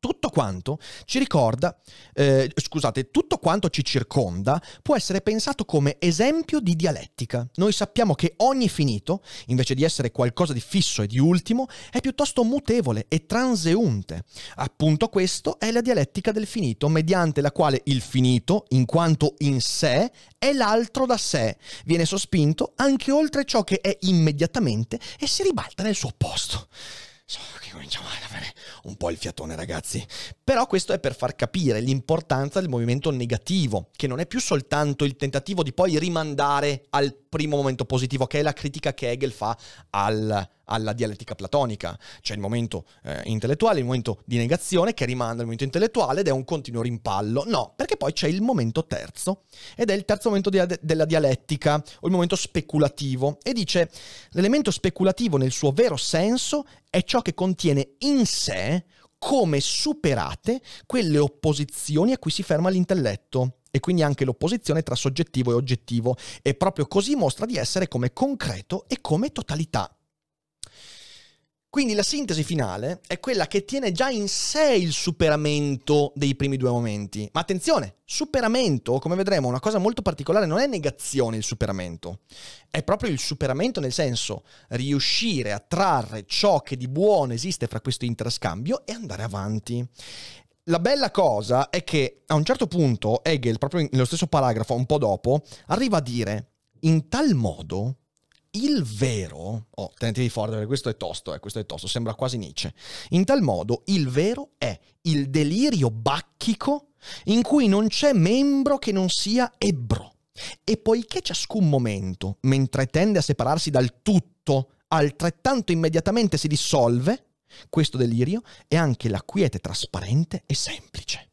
tutto quanto ci ricorda, eh, scusate, tutto quanto ci circonda può essere pensato come esempio di dialettica. Noi sappiamo che ogni finito, invece di essere qualcosa di fisso e di ultimo, è piuttosto mutevole e transeunte. Appunto questo è la dialettica del finito, mediante la quale il finito, in quanto in sé, è l'altro da sé, viene sospinto anche oltre ciò che è immediatamente e si ribalta nel suo opposto so che cominciamo ad avere un po' il fiatone ragazzi, però questo è per far capire l'importanza del movimento negativo, che non è più soltanto il tentativo di poi rimandare al primo momento positivo, che è la critica che Hegel fa al, alla dialettica platonica, C'è il momento eh, intellettuale, il momento di negazione che rimanda al momento intellettuale ed è un continuo rimpallo, no, perché poi c'è il momento terzo ed è il terzo momento di, della dialettica o il momento speculativo e dice l'elemento speculativo nel suo vero senso è ciò che contiene in sé come superate quelle opposizioni a cui si ferma l'intelletto e quindi anche l'opposizione tra soggettivo e oggettivo e proprio così mostra di essere come concreto e come totalità. Quindi la sintesi finale è quella che tiene già in sé il superamento dei primi due momenti. Ma attenzione, superamento, come vedremo, è una cosa molto particolare, non è negazione il superamento, è proprio il superamento nel senso riuscire a trarre ciò che di buono esiste fra questo interscambio e andare avanti. La bella cosa è che a un certo punto Hegel, proprio nello stesso paragrafo, un po' dopo, arriva a dire, in tal modo il vero, oh, tenetevi forte perché questo è tosto, eh, questo è tosto, sembra quasi Nietzsche. In tal modo il vero è il delirio bacchico in cui non c'è membro che non sia ebro. E poiché ciascun momento, mentre tende a separarsi dal tutto, altrettanto immediatamente si dissolve, questo delirio è anche la quiete trasparente e semplice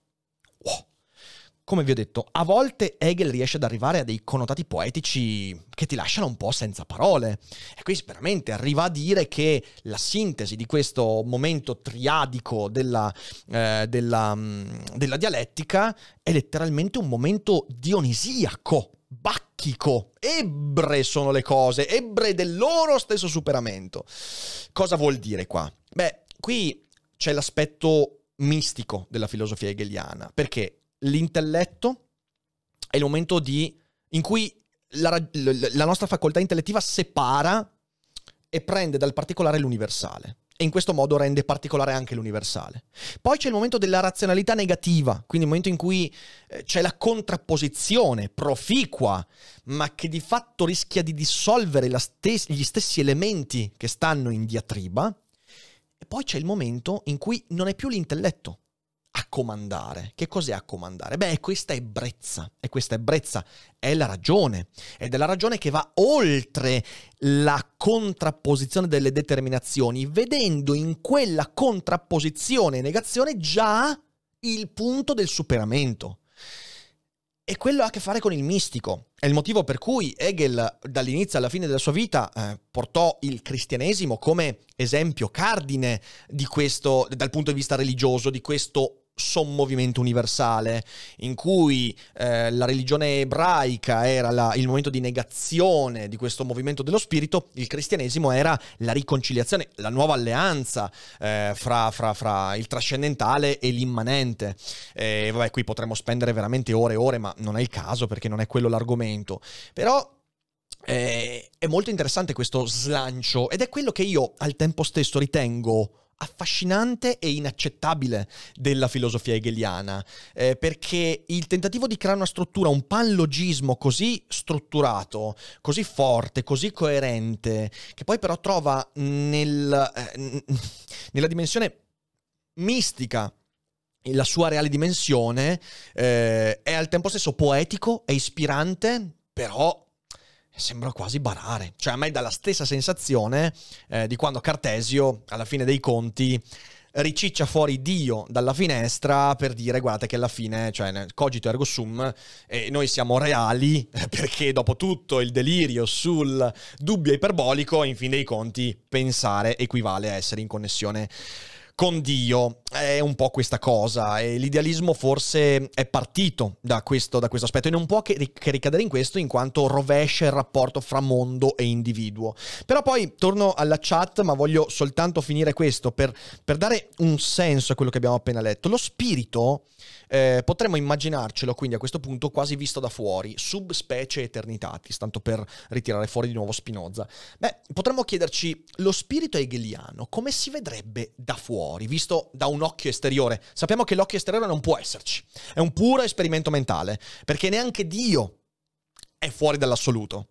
come vi ho detto, a volte Hegel riesce ad arrivare a dei connotati poetici che ti lasciano un po' senza parole. E qui veramente arriva a dire che la sintesi di questo momento triadico della, eh, della, mm, della dialettica è letteralmente un momento dionisiaco, bacchico, ebre sono le cose, ebre del loro stesso superamento. Cosa vuol dire qua? Beh, qui c'è l'aspetto mistico della filosofia hegeliana, perché l'intelletto è il momento di, in cui la, la nostra facoltà intellettiva separa e prende dal particolare l'universale e in questo modo rende particolare anche l'universale. Poi c'è il momento della razionalità negativa, quindi il momento in cui eh, c'è la contrapposizione proficua, ma che di fatto rischia di dissolvere stes- gli stessi elementi che stanno in diatriba. E poi c'è il momento in cui non è più l'intelletto, a comandare. Che cos'è a comandare? Beh, questa ebbrezza, e questa ebbrezza è la ragione, ed è la ragione che va oltre la contrapposizione delle determinazioni, vedendo in quella contrapposizione e negazione già il punto del superamento. E quello ha a che fare con il mistico. È il motivo per cui Hegel, dall'inizio alla fine della sua vita, eh, portò il cristianesimo come esempio cardine di questo, dal punto di vista religioso, di questo sommo movimento universale, in cui eh, la religione ebraica era la, il momento di negazione di questo movimento dello spirito, il cristianesimo era la riconciliazione, la nuova alleanza eh, fra, fra, fra, il trascendentale e l'immanente. E eh, vabbè, qui potremmo spendere veramente ore e ore, ma non è il caso perché non è quello l'argomento. Però è, eh, è molto interessante questo slancio ed è quello che io al tempo stesso ritengo affascinante e inaccettabile della filosofia hegeliana, eh, perché il tentativo di creare una struttura, un panlogismo così strutturato, così forte, così coerente, che poi però trova nel, eh, nella dimensione mistica la sua reale dimensione, eh, è al tempo stesso poetico, è ispirante, però sembra quasi barare. Cioè a me dà la stessa sensazione eh, di quando Cartesio, alla fine dei conti, riciccia fuori Dio dalla finestra per dire guardate che alla fine, cioè cogito ergo sum, eh, noi siamo reali perché dopo tutto il delirio sul dubbio iperbolico, in fin dei conti, pensare equivale a essere in connessione con Dio. È un po' questa cosa e l'idealismo forse è partito da questo, da questo aspetto e non può che, che ricadere in questo in quanto rovescia il rapporto fra mondo e individuo. Però poi torno alla chat, ma voglio soltanto finire questo per, per dare un senso a quello che abbiamo appena letto. Lo spirito eh, potremmo immaginarcelo quindi a questo punto quasi visto da fuori, subspecie eternitatis, tanto per ritirare fuori di nuovo Spinoza. Beh, potremmo chiederci lo spirito hegeliano come si vedrebbe da fuori? fuori, visto da un occhio esteriore. Sappiamo che l'occhio esteriore non può esserci, è un puro esperimento mentale, perché neanche Dio è fuori dall'assoluto.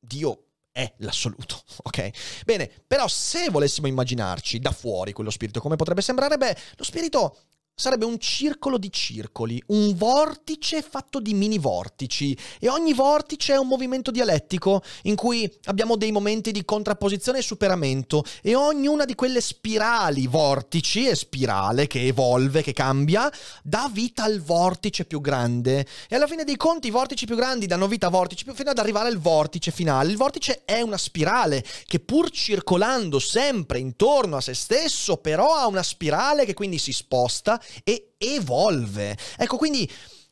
Dio è l'assoluto, ok? Bene, però se volessimo immaginarci da fuori quello spirito, come potrebbe sembrare, beh, lo spirito sarebbe un circolo di circoli, un vortice fatto di mini vortici e ogni vortice è un movimento dialettico in cui abbiamo dei momenti di contrapposizione e superamento e ognuna di quelle spirali, vortici e spirale che evolve, che cambia, dà vita al vortice più grande e alla fine dei conti i vortici più grandi danno vita a vortici più fino ad arrivare al vortice finale. Il vortice è una spirale che pur circolando sempre intorno a se stesso però ha una spirale che quindi si sposta e evolve. Ecco, quindi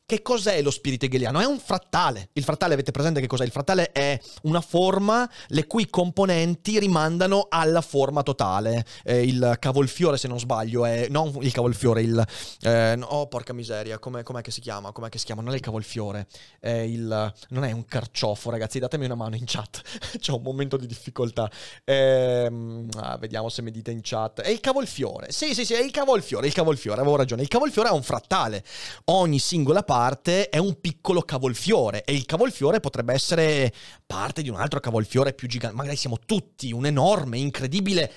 che cos'è lo spirito hegeliano? È un frattale. Il frattale, avete presente che cos'è? Il frattale è una forma le cui componenti rimandano alla forma totale. Eh, il cavolfiore, se non sbaglio, è... Non il cavolfiore, il... Eh, oh, porca miseria, com'è, com'è, che si chiama? Com'è che si chiama? Non è il cavolfiore, è il... Non è un carciofo, ragazzi, datemi una mano in chat. C'è un momento di difficoltà. Eh, ah, vediamo se mi dite in chat. È il cavolfiore. Sì, sì, sì, è il cavolfiore, il cavolfiore, avevo ragione. Il cavolfiore è un frattale. Ogni singola parte parte è un piccolo cavolfiore e il cavolfiore potrebbe essere parte di un altro cavolfiore più gigante. Magari siamo tutti un enorme, incredibile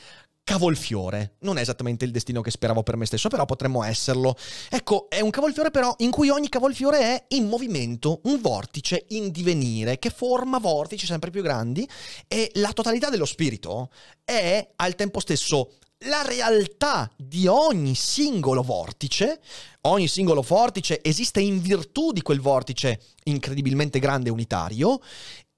cavolfiore. Non è esattamente il destino che speravo per me stesso, però potremmo esserlo. Ecco, è un cavolfiore però in cui ogni cavolfiore è in movimento, un vortice in divenire che forma vortici sempre più grandi e la totalità dello spirito è al tempo stesso la realtà di ogni singolo vortice, ogni singolo vortice esiste in virtù di quel vortice incredibilmente grande e unitario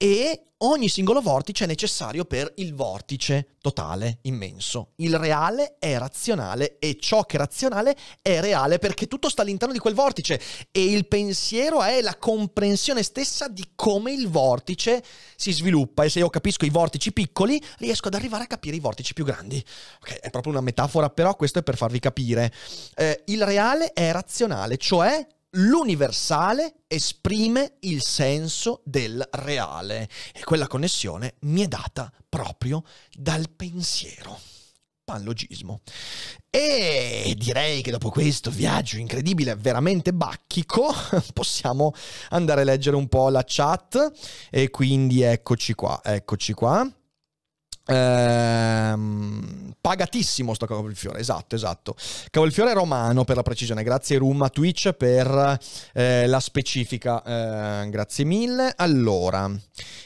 e ogni singolo vortice è necessario per il vortice totale, immenso. Il reale è razionale e ciò che è razionale è reale perché tutto sta all'interno di quel vortice e il pensiero è la comprensione stessa di come il vortice si sviluppa e se io capisco i vortici piccoli riesco ad arrivare a capire i vortici più grandi. Ok, è proprio una metafora, però questo è per farvi capire. Eh, il reale è razionale, cioè l'universale esprime il senso del reale e quella connessione mi è data proprio dal pensiero. Panlogismo. E direi che dopo questo viaggio incredibile, veramente bacchico, possiamo andare a leggere un po' la chat e quindi eccoci qua, eccoci qua. Ehm, pagatissimo sto cavolfiore, esatto, esatto. Cavolfiore romano per la precisione, grazie Rum a Twitch per eh, la specifica, eh, grazie mille. Allora,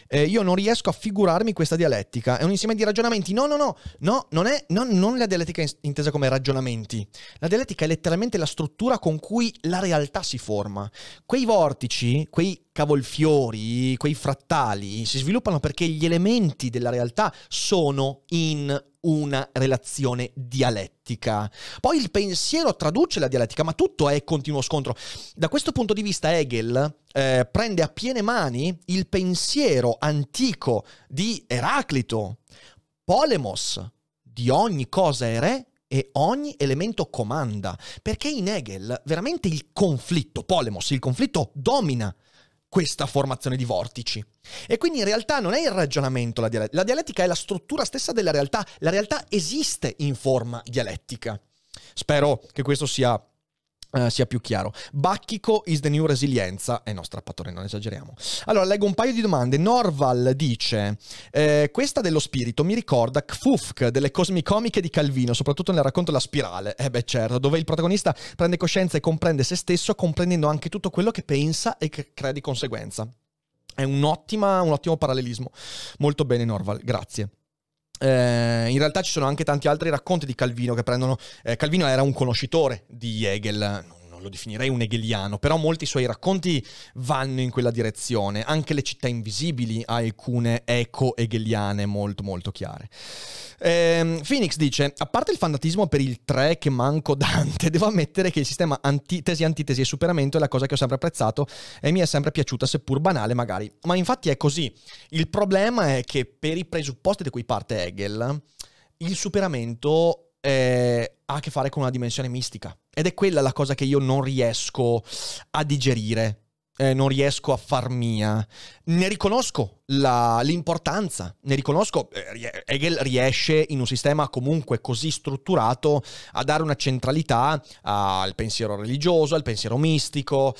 eh, io non riesco a figurarmi questa dialettica, è un insieme di ragionamenti, no, no, no, no, non è no, non la dialettica intesa come ragionamenti, la dialettica è letteralmente la struttura con cui la realtà si forma. Quei vortici, quei cavolfiori, quei frattali si sviluppano perché gli elementi della realtà sono sono in una relazione dialettica. Poi il pensiero traduce la dialettica, ma tutto è continuo scontro. Da questo punto di vista Hegel eh, prende a piene mani il pensiero antico di Eraclito, polemos, di ogni cosa è re e ogni elemento comanda, perché in Hegel veramente il conflitto, polemos, il conflitto domina questa formazione di vortici. E quindi in realtà non è il ragionamento la dialettica, la dialettica è la struttura stessa della realtà, la realtà esiste in forma dialettica. Spero che questo sia eh, sia più chiaro. Bacchico is the new resilienza. E eh no, strappatore, non esageriamo. Allora, leggo un paio di domande. Norval dice: eh, Questa dello spirito mi ricorda Kfufk delle cosmicomiche di Calvino, soprattutto nel racconto La spirale. Eh, beh, certo, dove il protagonista prende coscienza e comprende se stesso, comprendendo anche tutto quello che pensa e che crea di conseguenza. È un, ottima, un ottimo parallelismo. Molto bene, Norval, grazie. Eh, in realtà ci sono anche tanti altri racconti di Calvino che prendono... Eh, Calvino era un conoscitore di Hegel, lo definirei un hegeliano, però molti suoi racconti vanno in quella direzione. Anche le città invisibili ha alcune eco-hegeliane molto molto chiare. Ehm, Phoenix dice, a parte il fanatismo per il 3 che manco Dante, devo ammettere che il sistema antitesi, antitesi e superamento è la cosa che ho sempre apprezzato e mi è sempre piaciuta, seppur banale magari. Ma infatti è così. Il problema è che per i presupposti di cui parte Hegel, il superamento eh, ha a che fare con una dimensione mistica. Ed è quella la cosa che io non riesco a digerire, eh, non riesco a far mia. Ne riconosco la, l'importanza, ne riconosco. Eh, Hegel riesce in un sistema comunque così strutturato a dare una centralità al pensiero religioso, al pensiero mistico,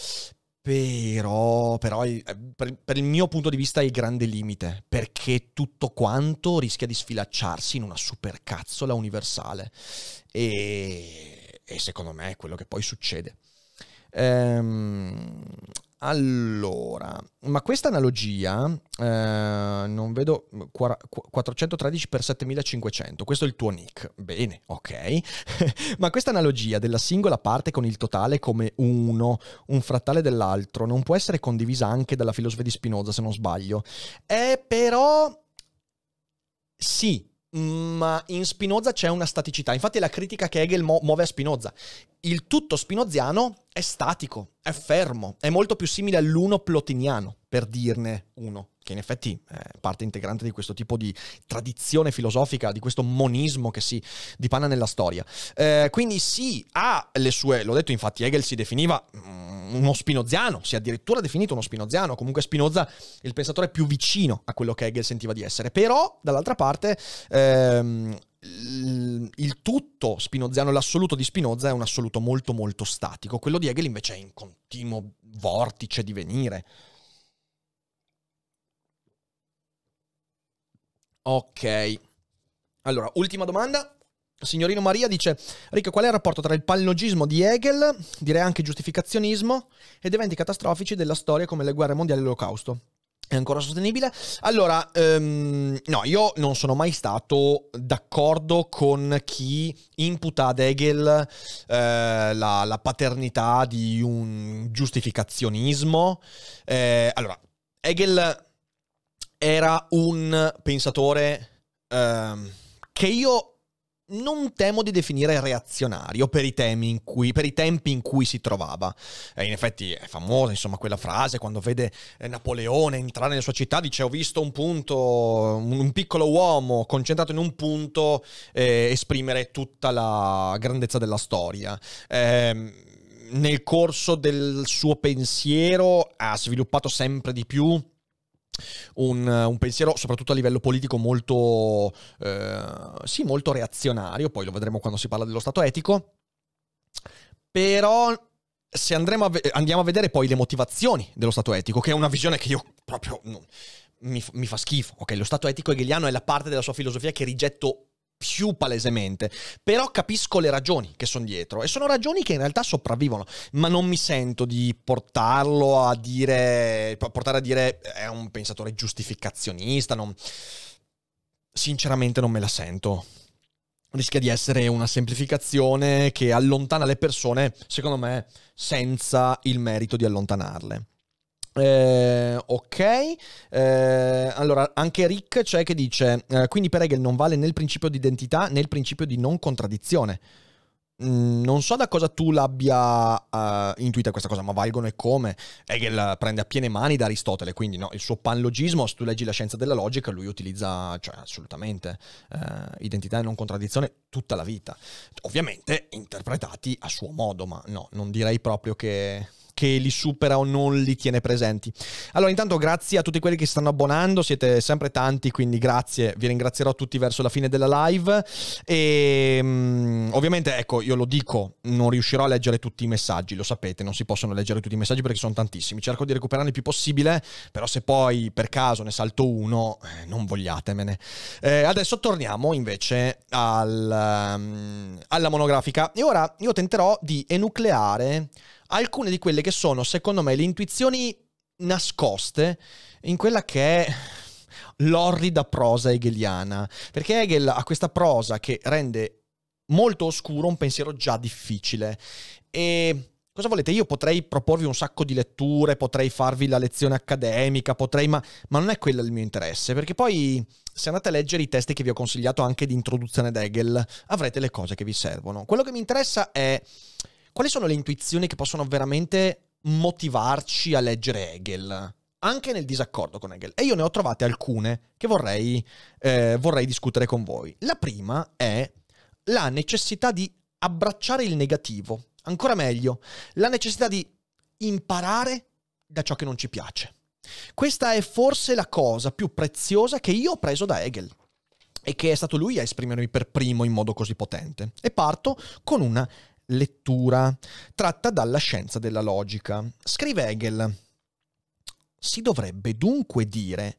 però, però eh, per, per, il mio punto di vista è il grande limite, perché tutto quanto rischia di sfilacciarsi in una supercazzola universale. E, e secondo me è quello che poi succede. Ehm, allora, ma questa analogia, eh, non vedo 413 per 7500, questo è il tuo nick, bene, ok, ma questa analogia della singola parte con il totale come uno, un frattale dell'altro, non può essere condivisa anche dalla filosofia di Spinoza se non sbaglio. È eh, però... Sì, Mm, ma in Spinoza c'è una staticità. Infatti è la critica che Hegel muove a Spinoza. Il tutto spinoziano è statico, è fermo, è molto più simile all'uno plotiniano, per dirne uno che in effetti è eh, parte integrante di questo tipo di tradizione filosofica, di questo monismo che si dipana nella storia. Eh, quindi sì, ha le sue, l'ho detto infatti, Hegel si definiva mm, uno spinoziano, si è addirittura definito uno spinoziano, comunque Spinoza è il pensatore più vicino a quello che Hegel sentiva di essere, però dall'altra parte... Ehm, il tutto spinoziano, l'assoluto di Spinoza è un assoluto molto molto statico, quello di Hegel invece è in continuo vortice di venire. Ok. Allora, ultima domanda. Signorino Maria dice, Ricco, qual è il rapporto tra il pallogismo di Hegel, direi anche giustificazionismo, ed eventi catastrofici della storia come le guerre mondiali e l'olocausto? È ancora sostenibile? Allora, um, no, io non sono mai stato d'accordo con chi imputa ad Hegel eh, la, la, paternità di un giustificazionismo. Eh, allora, Hegel era un pensatore ehm, che io non temo di definire reazionario per i, temi in cui, per i tempi in cui si trovava. E eh, in effetti è famosa insomma, quella frase quando vede eh, Napoleone entrare nella sua città, dice ho visto un punto, un piccolo uomo concentrato in un punto eh, esprimere tutta la grandezza della storia. Eh, nel corso del suo pensiero ha sviluppato sempre di più un, un, pensiero, soprattutto a livello politico, molto, eh, sì, molto reazionario, poi lo vedremo quando si parla dello Stato etico, però se andremo a, andiamo a vedere poi le motivazioni dello Stato etico, che è una visione che io proprio non, mi, mi, fa schifo, ok? Lo Stato etico hegeliano è la parte della sua filosofia che rigetto più palesemente, però capisco le ragioni che sono dietro e sono ragioni che in realtà sopravvivono, ma non mi sento di portarlo a dire, portare a dire è un pensatore giustificazionista, non... sinceramente non me la sento. Rischia di essere una semplificazione che allontana le persone, secondo me, senza il merito di allontanarle. Eh, ok, eh, allora anche Rick c'è che dice, eh, quindi per Hegel non vale né il principio di identità né il principio di non contraddizione. Mm, non so da cosa tu l'abbia uh, intuita questa cosa, ma valgono e come? Hegel prende a piene mani da Aristotele, quindi no, il suo panlogismo, se tu leggi la scienza della logica, lui utilizza cioè, assolutamente eh, identità e non contraddizione tutta la vita. Ovviamente interpretati a suo modo, ma no, non direi proprio che che li supera o non li tiene presenti. Allora, intanto grazie a tutti quelli che si stanno abbonando, siete sempre tanti, quindi grazie, vi ringrazierò tutti verso la fine della live e ehm, ovviamente ecco, io lo dico, non riuscirò a leggere tutti i messaggi, lo sapete, non si possono leggere tutti i messaggi perché sono tantissimi, cerco di recuperarne il più possibile, però se poi per caso ne salto uno, eh, non vogliatemene. Eh, adesso torniamo invece al, um, alla monografica e ora io tenterò di enucleare alcune di quelle che sono, secondo me, le intuizioni nascoste in quella che è l'orrida prosa hegeliana, perché Hegel ha questa prosa che rende molto oscuro un pensiero già difficile e Cosa volete? Io potrei proporvi un sacco di letture, potrei farvi la lezione accademica, potrei, ma, ma, non è quello il mio interesse, perché poi se andate a leggere i testi che vi ho consigliato anche di introduzione ad Hegel, avrete le cose che vi servono. Quello che mi interessa è quali sono le intuizioni che possono veramente motivarci a leggere Hegel? Anche nel disaccordo con Hegel. E io ne ho trovate alcune che vorrei, eh, vorrei discutere con voi. La prima è la necessità di abbracciare il negativo. Ancora meglio, la necessità di imparare da ciò che non ci piace. Questa è forse la cosa più preziosa che io ho preso da Hegel e che è stato lui a esprimermi per primo in modo così potente. E parto con una lettura tratta dalla scienza della logica. Scrive Hegel, si dovrebbe dunque dire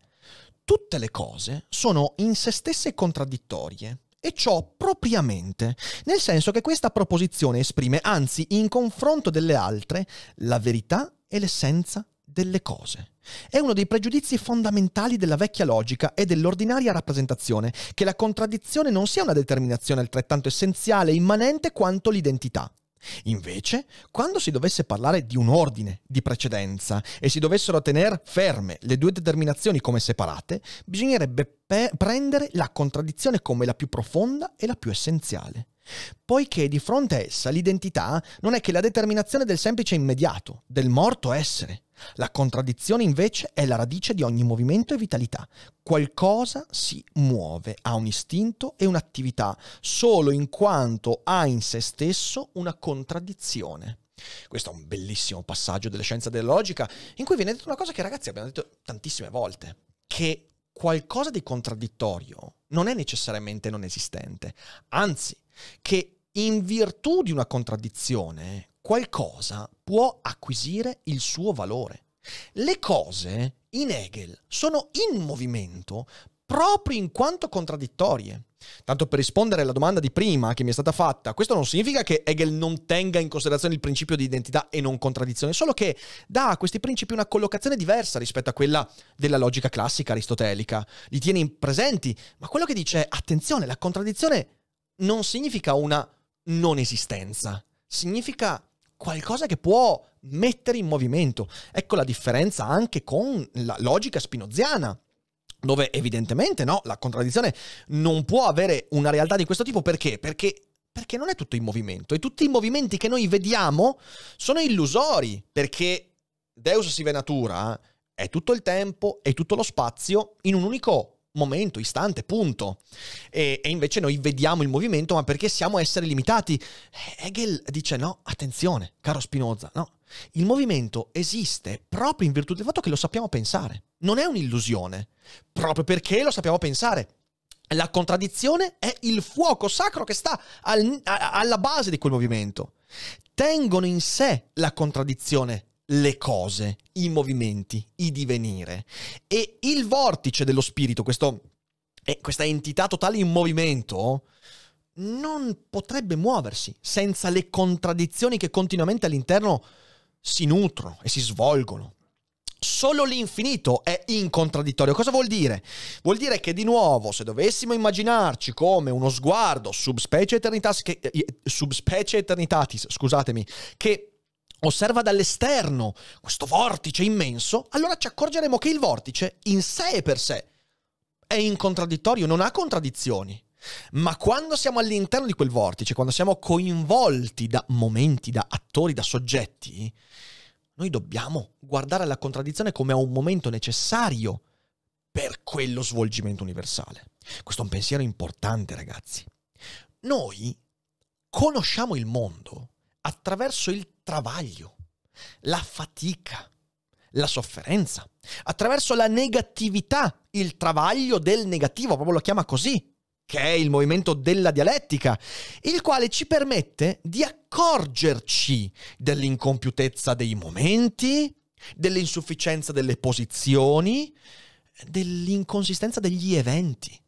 tutte le cose sono in se stesse contraddittorie, e ciò propriamente, nel senso che questa proposizione esprime, anzi in confronto delle altre, la verità e l'essenza delle cose. È uno dei pregiudizi fondamentali della vecchia logica e dell'ordinaria rappresentazione, che la contraddizione non sia una determinazione altrettanto essenziale e immanente quanto l'identità. Invece, quando si dovesse parlare di un ordine di precedenza e si dovessero tenere ferme le due determinazioni come separate, bisognerebbe pe- prendere la contraddizione come la più profonda e la più essenziale poiché di fronte a essa l'identità non è che la determinazione del semplice immediato, del morto essere. La contraddizione invece è la radice di ogni movimento e vitalità. Qualcosa si muove, ha un istinto e un'attività, solo in quanto ha in se stesso una contraddizione. Questo è un bellissimo passaggio delle scienze della logica in cui viene detto una cosa che ragazzi abbiamo detto tantissime volte, che qualcosa di contraddittorio non è necessariamente non esistente, anzi che in virtù di una contraddizione qualcosa può acquisire il suo valore. Le cose in Hegel sono in movimento proprio in quanto contraddittorie. Tanto per rispondere alla domanda di prima che mi è stata fatta, questo non significa che Hegel non tenga in considerazione il principio di identità e non contraddizione, solo che dà a questi principi una collocazione diversa rispetto a quella della logica classica aristotelica. Li tiene presenti, ma quello che dice è attenzione, la contraddizione non significa una non esistenza, significa qualcosa che può mettere in movimento. Ecco la differenza anche con la logica spinoziana dove evidentemente no, la contraddizione non può avere una realtà di questo tipo perché? Perché perché non è tutto in movimento e tutti i movimenti che noi vediamo sono illusori, perché Deus si sive natura è tutto il tempo e tutto lo spazio in un unico momento, istante, punto. E, e, invece noi vediamo il movimento, ma perché siamo esseri limitati? Hegel dice no, attenzione, caro Spinoza, no, il movimento esiste proprio in virtù del fatto che lo sappiamo pensare. Non è un'illusione, proprio perché lo sappiamo pensare. La contraddizione è il fuoco sacro che sta al, a, alla base di quel movimento. Tengono in sé la contraddizione le cose, i movimenti, i divenire. E il vortice dello spirito, questo, eh, questa entità totale in movimento, non potrebbe muoversi senza le contraddizioni che continuamente all'interno si nutrono e si svolgono. Solo l'infinito è incontraddittorio. Cosa vuol dire? Vuol dire che di nuovo, se dovessimo immaginarci come uno sguardo subspecie, eternitas, che, eh, subspecie eternitatis, scusatemi, che osserva dall'esterno questo vortice immenso, allora ci accorgeremo che il vortice in sé e per sé è incontraddittorio, non ha contraddizioni. Ma quando siamo all'interno di quel vortice, quando siamo coinvolti da momenti, da attori, da soggetti, noi dobbiamo guardare la contraddizione come a un momento necessario per quello svolgimento universale. Questo è un pensiero importante, ragazzi. Noi conosciamo il mondo attraverso il travaglio, la fatica, la sofferenza, attraverso la negatività, il travaglio del negativo, proprio lo chiama così che è il movimento della dialettica, il quale ci permette di accorgerci dell'incompiutezza dei momenti, dell'insufficienza delle posizioni, dell'inconsistenza degli eventi,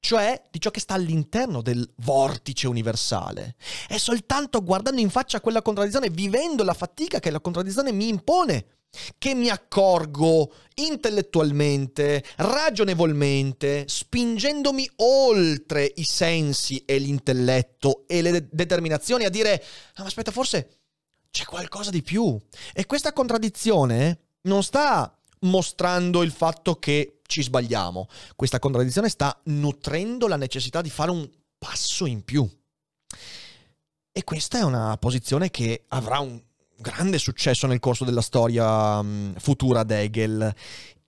cioè di ciò che sta all'interno del vortice universale. È soltanto guardando in faccia quella contraddizione, vivendo la fatica che la contraddizione mi impone, che mi accorgo intellettualmente, ragionevolmente, spingendomi oltre i sensi e l'intelletto e le de- determinazioni a dire, ah, ma aspetta, forse c'è qualcosa di più. E questa contraddizione non sta mostrando il fatto che ci sbagliamo, questa contraddizione sta nutrendo la necessità di fare un passo in più. E questa è una posizione che avrà un grande successo nel corso della storia mm, futura d'Hegel,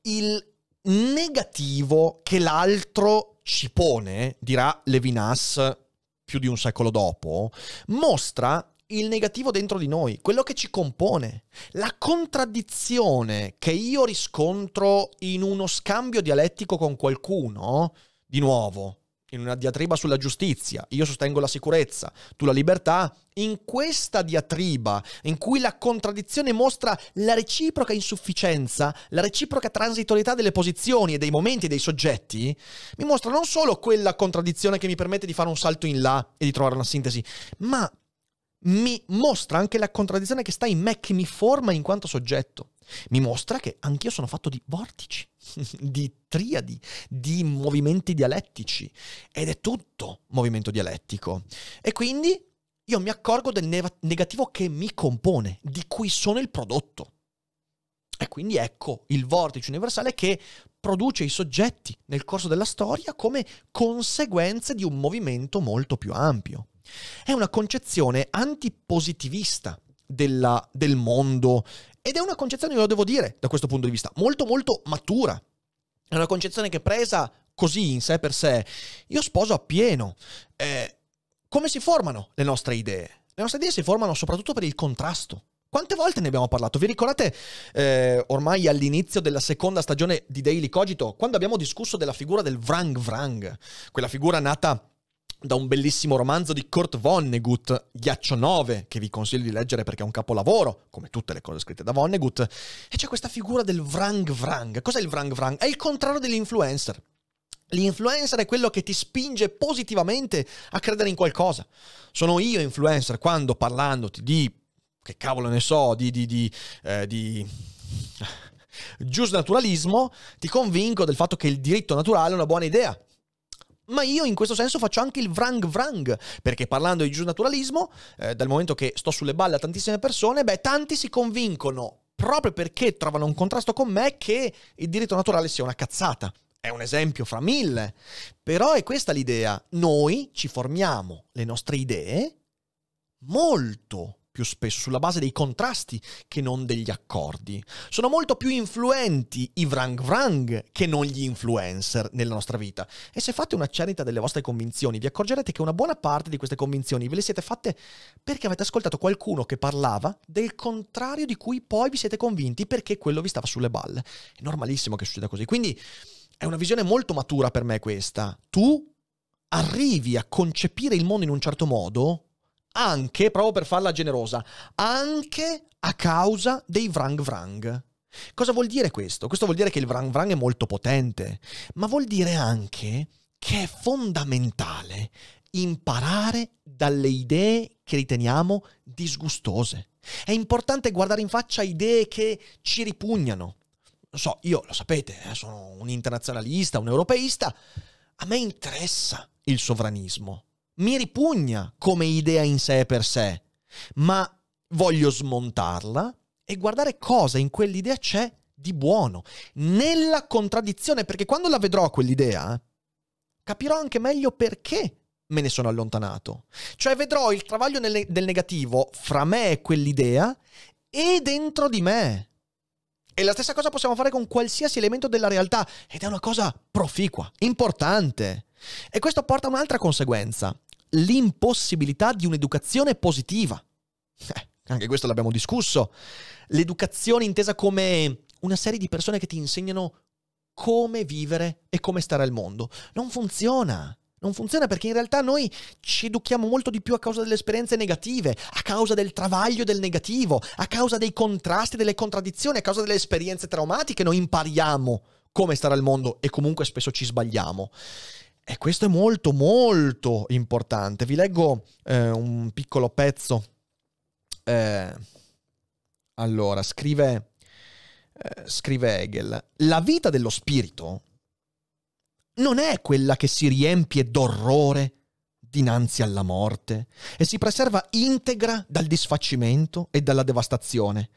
il negativo che l'altro ci pone, dirà Levinas più di un secolo dopo, mostra il negativo dentro di noi, quello che ci compone, la contraddizione che io riscontro in uno scambio dialettico con qualcuno, di nuovo, in una diatriba sulla giustizia, io sostengo la sicurezza, tu la libertà, in questa diatriba in cui la contraddizione mostra la reciproca insufficienza, la reciproca transitorietà delle posizioni e dei momenti e dei soggetti, mi mostra non solo quella contraddizione che mi permette di fare un salto in là e di trovare una sintesi, ma mi mostra anche la contraddizione che sta in me, che mi forma in quanto soggetto. Mi mostra che anch'io sono fatto di vortici, di triadi, di movimenti dialettici ed è tutto movimento dialettico. E quindi io mi accorgo del negativo che mi compone, di cui sono il prodotto. E quindi ecco il vortice universale che produce i soggetti nel corso della storia come conseguenze di un movimento molto più ampio. È una concezione antipositivista della, del mondo ed è una concezione, lo devo dire, da questo punto di vista, molto molto matura. È una concezione che presa così in sé per sé, io sposo appieno. Eh, come si formano le nostre idee? Le nostre idee si formano soprattutto per il contrasto. Quante volte ne abbiamo parlato? Vi ricordate eh, ormai all'inizio della seconda stagione di Daily Cogito, quando abbiamo discusso della figura del Vrang Vrang, quella figura nata da un bellissimo romanzo di Kurt Vonnegut, Ghiaccio 9, che vi consiglio di leggere perché è un capolavoro, come tutte le cose scritte da Vonnegut, e c'è questa figura del vrang vrang. Cos'è il vrang vrang? È il contrario dell'influencer. L'influencer è quello che ti spinge positivamente a credere in qualcosa. Sono io influencer quando parlandoti di, che cavolo ne so, di... di, di, eh, di giusnaturalismo, ti convinco del fatto che il diritto naturale è una buona idea ma io in questo senso faccio anche il vrang vrang, perché parlando di giusnaturalismo, eh, dal momento che sto sulle balle a tantissime persone, beh, tanti si convincono, proprio perché trovano un contrasto con me, che il diritto naturale sia una cazzata. È un esempio fra mille, però è questa l'idea. Noi ci formiamo le nostre idee molto, più spesso sulla base dei contrasti che non degli accordi. Sono molto più influenti i vrang vrang che non gli influencer nella nostra vita. E se fate una cernita delle vostre convinzioni, vi accorgerete che una buona parte di queste convinzioni ve le siete fatte perché avete ascoltato qualcuno che parlava del contrario di cui poi vi siete convinti perché quello vi stava sulle balle. È normalissimo che succeda così. Quindi è una visione molto matura per me questa. Tu arrivi a concepire il mondo in un certo modo anche, proprio per farla generosa, anche a causa dei Vrang Vrang. Cosa vuol dire questo? Questo vuol dire che il Vrang Vrang è molto potente, ma vuol dire anche che è fondamentale imparare dalle idee che riteniamo disgustose. È importante guardare in faccia idee che ci ripugnano. Non so, io lo sapete, eh, sono un internazionalista, un europeista, a me interessa il sovranismo mi ripugna come idea in sé per sé, ma voglio smontarla e guardare cosa in quell'idea c'è di buono, nella contraddizione, perché quando la vedrò quell'idea, capirò anche meglio perché me ne sono allontanato. Cioè vedrò il travaglio nel, del negativo fra me e quell'idea e dentro di me. E la stessa cosa possiamo fare con qualsiasi elemento della realtà ed è una cosa proficua, importante. E questo porta a un'altra conseguenza l'impossibilità di un'educazione positiva. Eh, anche questo l'abbiamo discusso. L'educazione intesa come una serie di persone che ti insegnano come vivere e come stare al mondo. Non funziona. Non funziona perché in realtà noi ci educhiamo molto di più a causa delle esperienze negative, a causa del travaglio del negativo, a causa dei contrasti, delle contraddizioni, a causa delle esperienze traumatiche. Noi impariamo come stare al mondo e comunque spesso ci sbagliamo. E questo è molto molto importante. Vi leggo eh, un piccolo pezzo. Eh, allora, scrive, eh, scrive Hegel, la vita dello spirito non è quella che si riempie d'orrore dinanzi alla morte e si preserva integra dal disfacimento e dalla devastazione,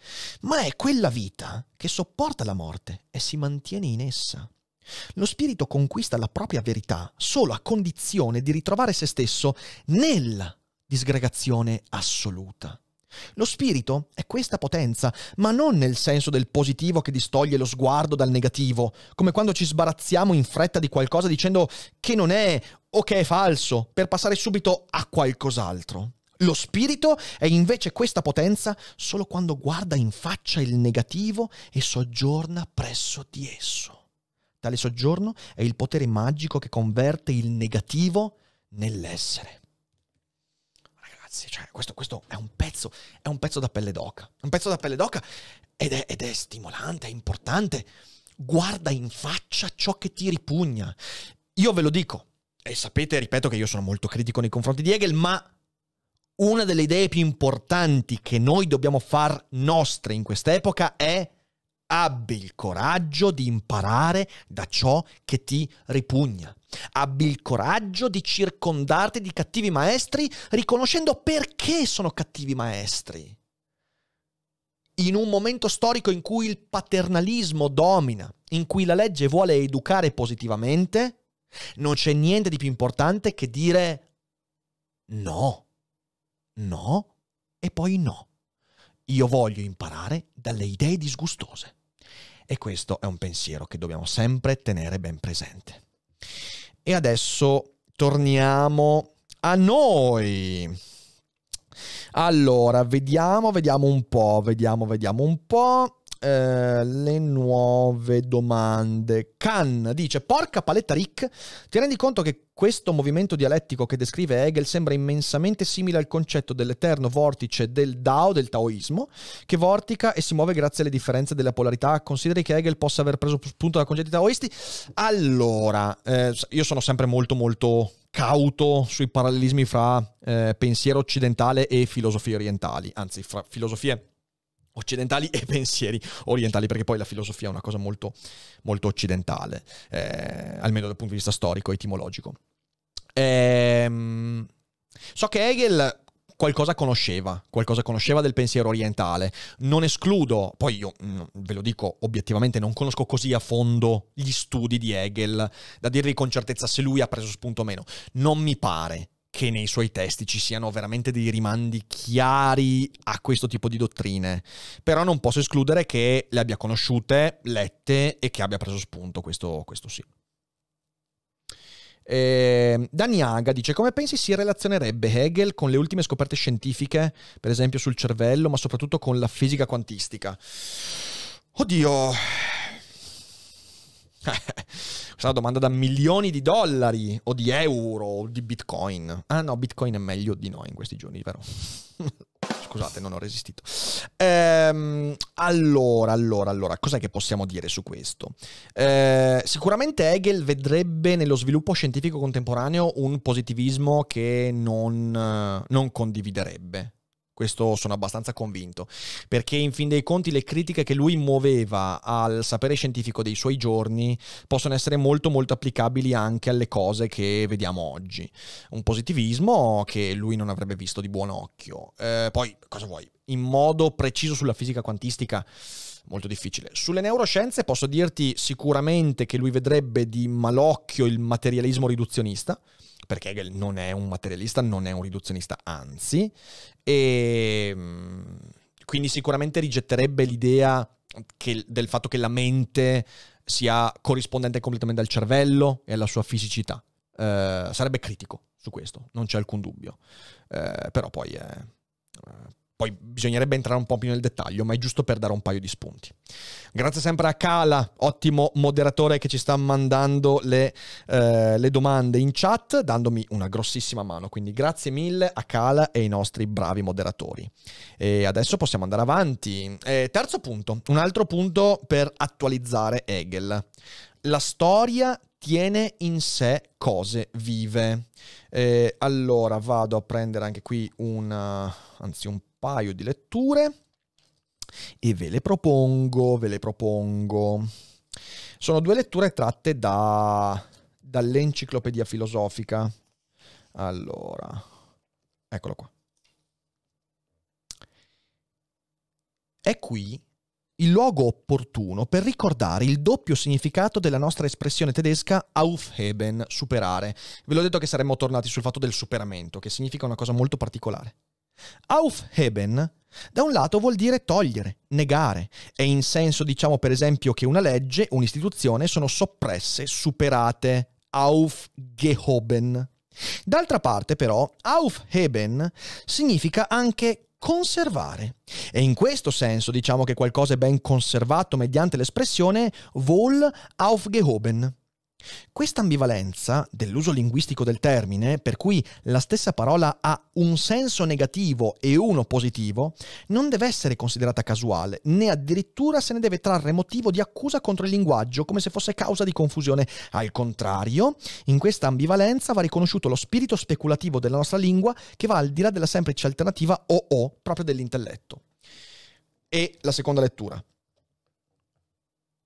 ma è quella vita che sopporta la morte e si mantiene in essa lo spirito conquista la propria verità solo a condizione di ritrovare se stesso nella disgregazione assoluta. Lo spirito è questa potenza, ma non nel senso del positivo che distoglie lo sguardo dal negativo, come quando ci sbarazziamo in fretta di qualcosa dicendo che non è o che è falso, per passare subito a qualcos'altro. Lo spirito è invece questa potenza solo quando guarda in faccia il negativo e soggiorna presso di esso. Tale soggiorno è il potere magico che converte il negativo nell'essere. Ragazzi, cioè, questo, questo, è, un pezzo, è un pezzo da pelle d'oca. Un pezzo da pelle d'oca ed è, ed è stimolante, è importante. Guarda in faccia ciò che ti ripugna. Io ve lo dico, e sapete, ripeto che io sono molto critico nei confronti di Hegel, ma una delle idee più importanti che noi dobbiamo far nostre in quest'epoca è Abbi il coraggio di imparare da ciò che ti ripugna. Abbi il coraggio di circondarti di cattivi maestri riconoscendo perché sono cattivi maestri. In un momento storico in cui il paternalismo domina, in cui la legge vuole educare positivamente, non c'è niente di più importante che dire no, no e poi no. Io voglio imparare dalle idee disgustose. E questo è un pensiero che dobbiamo sempre tenere ben presente. E adesso torniamo a noi. Allora, vediamo, vediamo un po', vediamo, vediamo un po'. Eh, le nuove domande. Khan dice, porca paletta Rick, ti rendi conto che questo movimento dialettico che descrive Hegel sembra immensamente simile al concetto dell'eterno vortice del Dao, del Taoismo, che vortica e si muove grazie alle differenze della polarità. Consideri che Hegel possa aver preso spunto da concetti taoisti? Allora, eh, io sono sempre molto molto cauto sui parallelismi fra eh, pensiero occidentale e filosofie orientali, anzi fra filosofie occidentali e pensieri orientali, perché poi la filosofia è una cosa molto, molto occidentale, eh, almeno dal punto di vista storico, etimologico. Ehm, so che Hegel qualcosa conosceva, qualcosa conosceva del pensiero orientale. Non escludo, poi io mm, ve lo dico obiettivamente, non conosco così a fondo gli studi di Hegel da dirvi con certezza se lui ha preso spunto o meno. Non mi pare che nei suoi testi ci siano veramente dei rimandi chiari a questo tipo di dottrine, però non posso escludere che le abbia conosciute, lette e che abbia preso spunto, questo, questo sì. Eh, Daniaga dice: Come pensi si relazionerebbe Hegel con le ultime scoperte scientifiche, per esempio sul cervello, ma soprattutto con la fisica quantistica? Oddio, eh, questa è una domanda da milioni di dollari o di euro o di bitcoin. Ah no, bitcoin è meglio di noi in questi giorni, vero? Scusate, non ho resistito. Ehm, allora, allora, allora, cos'è che possiamo dire su questo? Ehm, sicuramente Hegel vedrebbe nello sviluppo scientifico contemporaneo un positivismo che non, eh, non condividerebbe questo sono abbastanza convinto, perché in fin dei conti le critiche che lui muoveva al sapere scientifico dei suoi giorni possono essere molto molto applicabili anche alle cose che vediamo oggi. Un positivismo che lui non avrebbe visto di buon occhio. Eh, poi, cosa vuoi? In modo preciso sulla fisica quantistica molto difficile. Sulle neuroscienze posso dirti sicuramente che lui vedrebbe di malocchio il materialismo riduzionista, perché Hegel non è un materialista, non è un riduzionista, anzi, e mm, quindi sicuramente rigetterebbe l'idea che, del fatto che la mente sia corrispondente completamente al cervello e alla sua fisicità. Eh, sarebbe critico su questo, non c'è alcun dubbio. Eh, però poi è, eh, poi bisognerebbe entrare un po' più nel dettaglio, ma è giusto per dare un paio di spunti. Grazie sempre a Kala, ottimo moderatore che ci sta mandando le, eh, le domande in chat, dandomi una grossissima mano. Quindi grazie mille a Kala e ai nostri bravi moderatori. E adesso possiamo andare avanti. E terzo punto, un altro punto per attualizzare Hegel. La storia tiene in sé cose vive. Eh, allora vado a prendere anche qui un, anzi un paio di letture e ve le propongo, ve le propongo. Sono due letture tratte da, dall'Enciclopedia Filosofica. Allora, eccolo qua. È qui il luogo opportuno per ricordare il doppio significato della nostra espressione tedesca aufheben, superare. Ve l'ho detto che saremmo tornati sul fatto del superamento, che significa una cosa molto particolare. Aufheben da un lato vuol dire togliere, negare, e in senso diciamo per esempio che una legge, un'istituzione sono soppresse, superate, aufgehoben. D'altra parte però, aufheben significa anche conservare. E in questo senso diciamo che qualcosa è ben conservato mediante l'espressione wohl aufgehoben. Questa ambivalenza dell'uso linguistico del termine, per cui la stessa parola ha un senso negativo e uno positivo, non deve essere considerata casuale, né addirittura se ne deve trarre motivo di accusa contro il linguaggio, come se fosse causa di confusione. Al contrario, in questa ambivalenza va riconosciuto lo spirito speculativo della nostra lingua che va al di là della semplice alternativa o o proprio dell'intelletto. E la seconda lettura.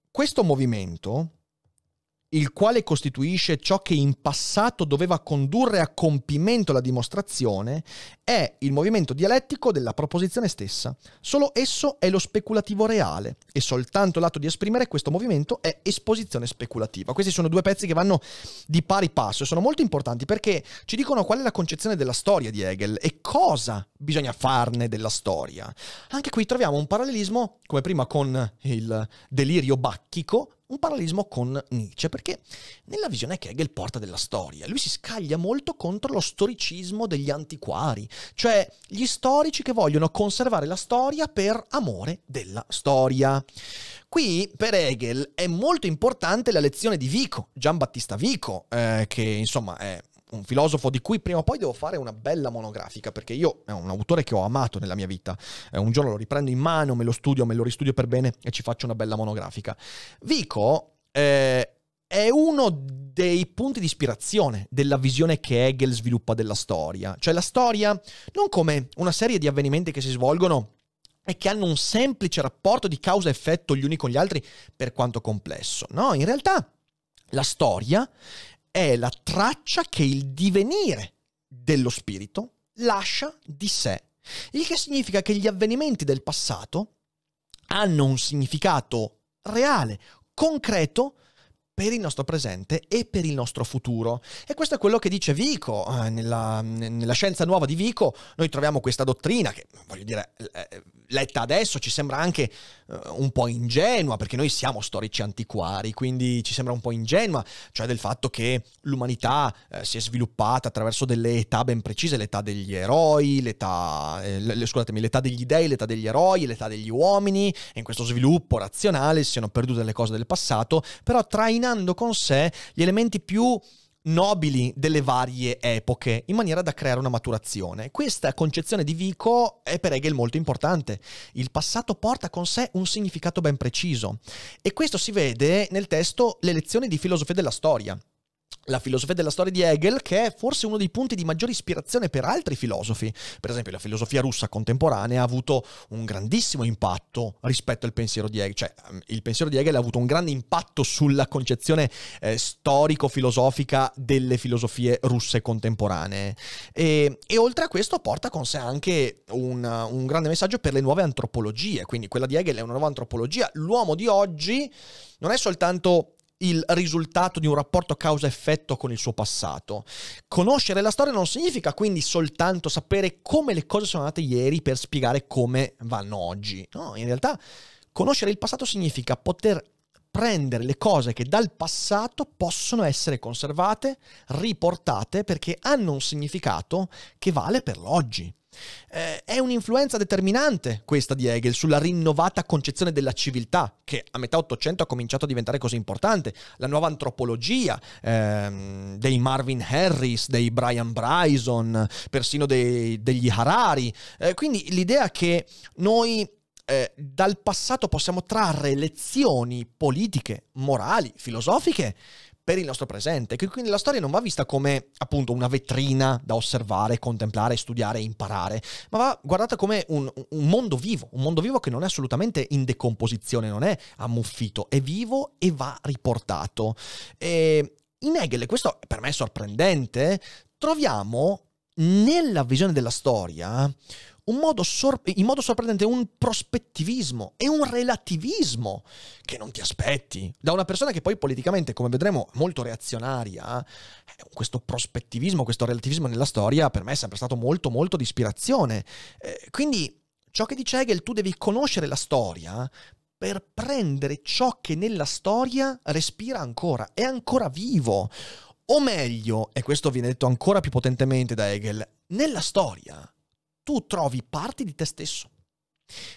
Questo movimento il quale costituisce ciò che in passato doveva condurre a compimento la dimostrazione, è il movimento dialettico della proposizione stessa. Solo esso è lo speculativo reale e soltanto l'atto di esprimere questo movimento è esposizione speculativa. Questi sono due pezzi che vanno di pari passo e sono molto importanti perché ci dicono qual è la concezione della storia di Hegel e cosa bisogna farne della storia. Anche qui troviamo un parallelismo, come prima con il delirio bacchico, un parallelismo con Nietzsche, perché nella visione che Hegel porta della storia, lui si scaglia molto contro lo storicismo degli antiquari, cioè gli storici che vogliono conservare la storia per amore della storia. Qui per Hegel è molto importante la lezione di Vico, Giambattista Vico, eh, che insomma è un filosofo di cui prima o poi devo fare una bella monografica, perché io è un autore che ho amato nella mia vita. Eh, un giorno lo riprendo in mano, me lo studio, me lo ristudio per bene e ci faccio una bella monografica. Vico eh, è uno dei punti di ispirazione della visione che Hegel sviluppa della storia. Cioè la storia non come una serie di avvenimenti che si svolgono e che hanno un semplice rapporto di causa-effetto gli uni con gli altri, per quanto complesso. No, in realtà la storia è la traccia che il divenire dello spirito lascia di sé, il che significa che gli avvenimenti del passato hanno un significato reale, concreto, per il nostro presente e per il nostro futuro. E questo è quello che dice Vico. Eh, nella, nella, scienza nuova di Vico noi troviamo questa dottrina che, voglio dire, eh, letta adesso ci sembra anche eh, un po' ingenua, perché noi siamo storici antiquari, quindi ci sembra un po' ingenua, cioè del fatto che l'umanità si è sviluppata attraverso delle età ben precise, l'età degli eroi, l'età, eh, scusatemi, l'età degli dei, l'età degli eroi, l'età degli uomini, e in questo sviluppo razionale si sono perdute le cose del passato, però tra i trascinando con sé gli elementi più nobili delle varie epoche in maniera da creare una maturazione. Questa concezione di Vico è per Hegel molto importante. Il passato porta con sé un significato ben preciso e questo si vede nel testo Le lezioni di filosofia della storia la filosofia della storia di Hegel, che è forse uno dei punti di maggiore ispirazione per altri filosofi. Per esempio, la filosofia russa contemporanea ha avuto un grandissimo impatto rispetto al pensiero di Hegel, cioè ehm, il pensiero di Hegel ha avuto un grande impatto sulla concezione eh, storico-filosofica delle filosofie russe contemporanee. E, e, oltre a questo porta con sé anche un, un grande messaggio per le nuove antropologie, quindi quella di Hegel è una nuova antropologia. L'uomo di oggi non è soltanto il risultato di un rapporto causa-effetto con il suo passato. Conoscere la storia non significa quindi soltanto sapere come le cose sono andate ieri per spiegare come vanno oggi. No, in realtà conoscere il passato significa poter prendere le cose che dal passato possono essere conservate, riportate, perché hanno un significato che vale per l'oggi. Eh, è un'influenza determinante questa di Hegel sulla rinnovata concezione della civiltà, che a metà 800 ha cominciato a diventare così importante, la nuova antropologia ehm, dei Marvin Harris, dei Brian Bryson, persino dei, degli Harari. Eh, quindi l'idea che noi eh, dal passato possiamo trarre lezioni politiche, morali, filosofiche, per il nostro presente, che quindi la storia non va vista come appunto una vetrina da osservare, contemplare, studiare, imparare, ma va guardata come un, un mondo vivo, un mondo vivo che non è assolutamente in decomposizione, non è ammuffito, è vivo e va riportato. E in Hegel, e questo per me è sorprendente, troviamo nella visione della storia modo sor- in modo sorprendente un prospettivismo e un relativismo che non ti aspetti. Da una persona che poi politicamente, come vedremo, è molto reazionaria, eh, questo prospettivismo, questo relativismo nella storia per me è sempre stato molto molto di ispirazione. Eh, quindi ciò che dice Hegel, tu devi conoscere la storia per prendere ciò che nella storia respira ancora, è ancora vivo. O meglio, e questo viene detto ancora più potentemente da Hegel, nella storia tu trovi parti di te stesso.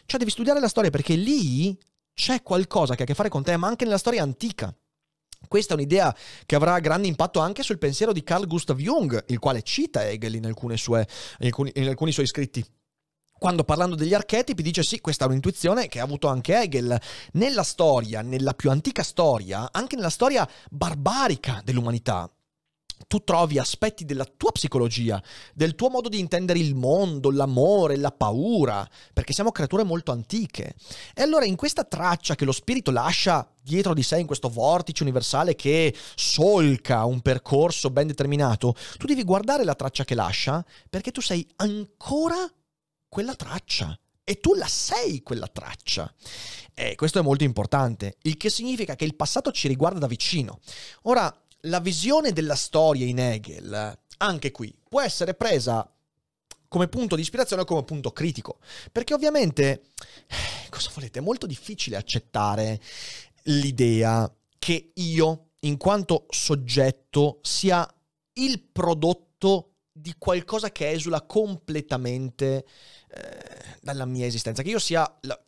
Cioè devi studiare la storia perché lì c'è qualcosa che ha a che fare con te, ma anche nella storia antica. Questa è un'idea che avrà grande impatto anche sul pensiero di Carl Gustav Jung, il quale cita Hegel in, sue, in, alcuni, in alcuni suoi scritti quando parlando degli archetipi dice sì, questa è un'intuizione che ha avuto anche Hegel. Nella storia, nella più antica storia, anche nella storia barbarica dell'umanità, tu trovi aspetti della tua psicologia, del tuo modo di intendere il mondo, l'amore, la paura, perché siamo creature molto antiche. E allora in questa traccia che lo spirito lascia dietro di sé, in questo vortice universale che solca un percorso ben determinato, tu devi guardare la traccia che lascia perché tu sei ancora quella traccia e tu la sei quella traccia. E questo è molto importante, il che significa che il passato ci riguarda da vicino. Ora, la visione della storia in Hegel, anche qui, può essere presa come punto di ispirazione o come punto critico. Perché ovviamente, eh, cosa volete, è molto difficile accettare l'idea che io, in quanto soggetto, sia il prodotto di qualcosa che esula completamente eh, dalla mia esistenza, che io sia la,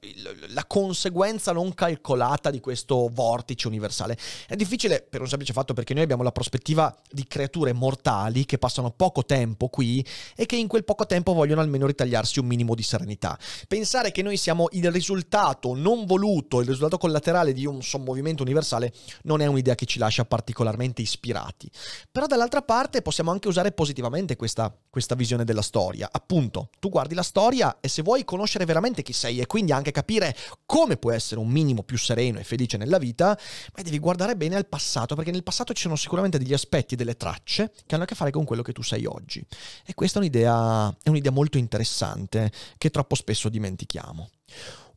la, conseguenza non calcolata di questo vortice universale. È difficile per un semplice fatto perché noi abbiamo la prospettiva di creature mortali che passano poco tempo qui e che in quel poco tempo vogliono almeno ritagliarsi un minimo di serenità. Pensare che noi siamo il risultato non voluto, il risultato collaterale di un sommovimento universale non è un'idea che ci lascia particolarmente ispirati. Però dall'altra parte possiamo anche usare positivamente questa, questa visione della storia. Appunto, tu guardi la storia e se vuoi conoscere veramente chi sei e quindi anche capire come puoi essere un minimo più sereno e felice nella vita, beh, devi guardare bene al passato, perché nel passato ci sono sicuramente degli aspetti e delle tracce che hanno a che fare con quello che tu sei oggi. E questa è un'idea, è un'idea molto interessante che troppo spesso dimentichiamo.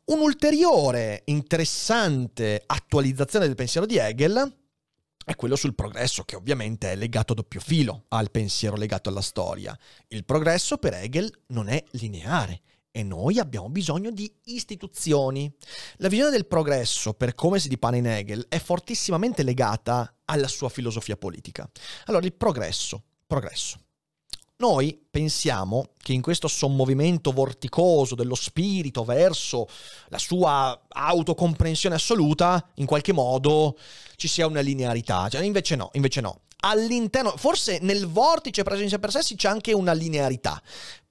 Un'ulteriore interessante attualizzazione del pensiero di Hegel è quello sul progresso, che ovviamente è legato a doppio filo al pensiero legato alla storia. Il progresso per Hegel non è lineare e noi abbiamo bisogno di istituzioni. La visione del progresso, per come si dipana in Hegel, è fortissimamente legata alla sua filosofia politica. Allora, il progresso, progresso. Noi pensiamo che in questo sommovimento vorticoso dello spirito verso la sua autocomprensione assoluta, in qualche modo ci sia una linearità. Cioè, invece no, invece no. All'interno, forse nel vortice preso in sé per sé c'è anche una linearità,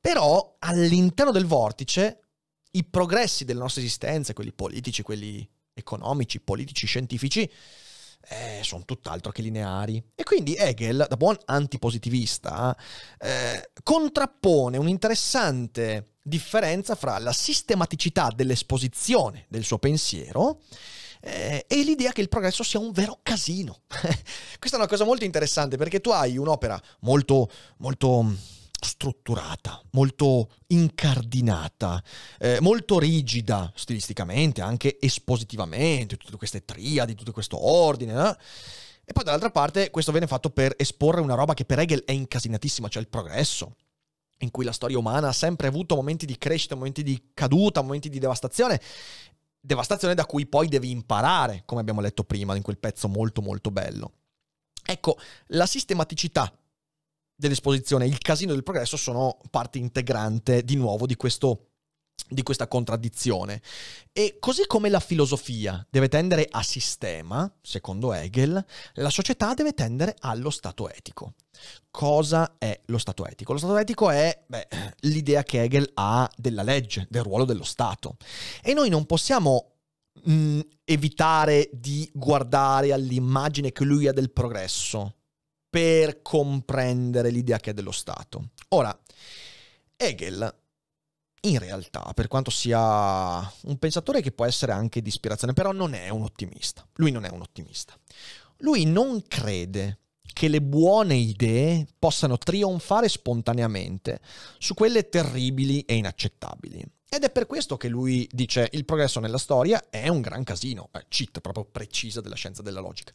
però all'interno del vortice i progressi della nostra esistenza, quelli politici, quelli economici, politici, scientifici, eh, sono tutt'altro che lineari. E quindi Hegel, da buon antipositivista, eh, contrappone un'interessante differenza fra la sistematicità dell'esposizione del suo pensiero eh, e l'idea che il progresso sia un vero casino. Questa è una cosa molto interessante perché tu hai un'opera molto, molto strutturata, molto incardinata, eh, molto rigida stilisticamente, anche espositivamente, tutte queste triadi, tutto questo ordine. No? E poi dall'altra parte questo viene fatto per esporre una roba che per Hegel è incasinatissima, cioè il progresso, in cui la storia umana ha sempre avuto momenti di crescita, momenti di caduta, momenti di devastazione, devastazione da cui poi devi imparare, come abbiamo letto prima in quel pezzo molto molto bello. Ecco, la sistematicità dell'esposizione il casino del progresso sono parte integrante di nuovo di, questo, di questa contraddizione. E così come la filosofia deve tendere a sistema, secondo Hegel, la società deve tendere allo stato etico. Cosa è lo stato etico? Lo stato etico è beh, l'idea che Hegel ha della legge, del ruolo dello Stato. E noi non possiamo mh, mm, evitare di guardare all'immagine che lui ha del progresso per comprendere l'idea che è dello Stato. Ora, Hegel, in realtà, per quanto sia un pensatore che può essere anche di ispirazione, però non è un ottimista. Lui non è un ottimista. Lui non crede che le buone idee possano trionfare spontaneamente su quelle terribili e inaccettabili. Ed è per questo che lui dice il progresso nella storia è un gran casino, eh, cheat proprio precisa della scienza della logica.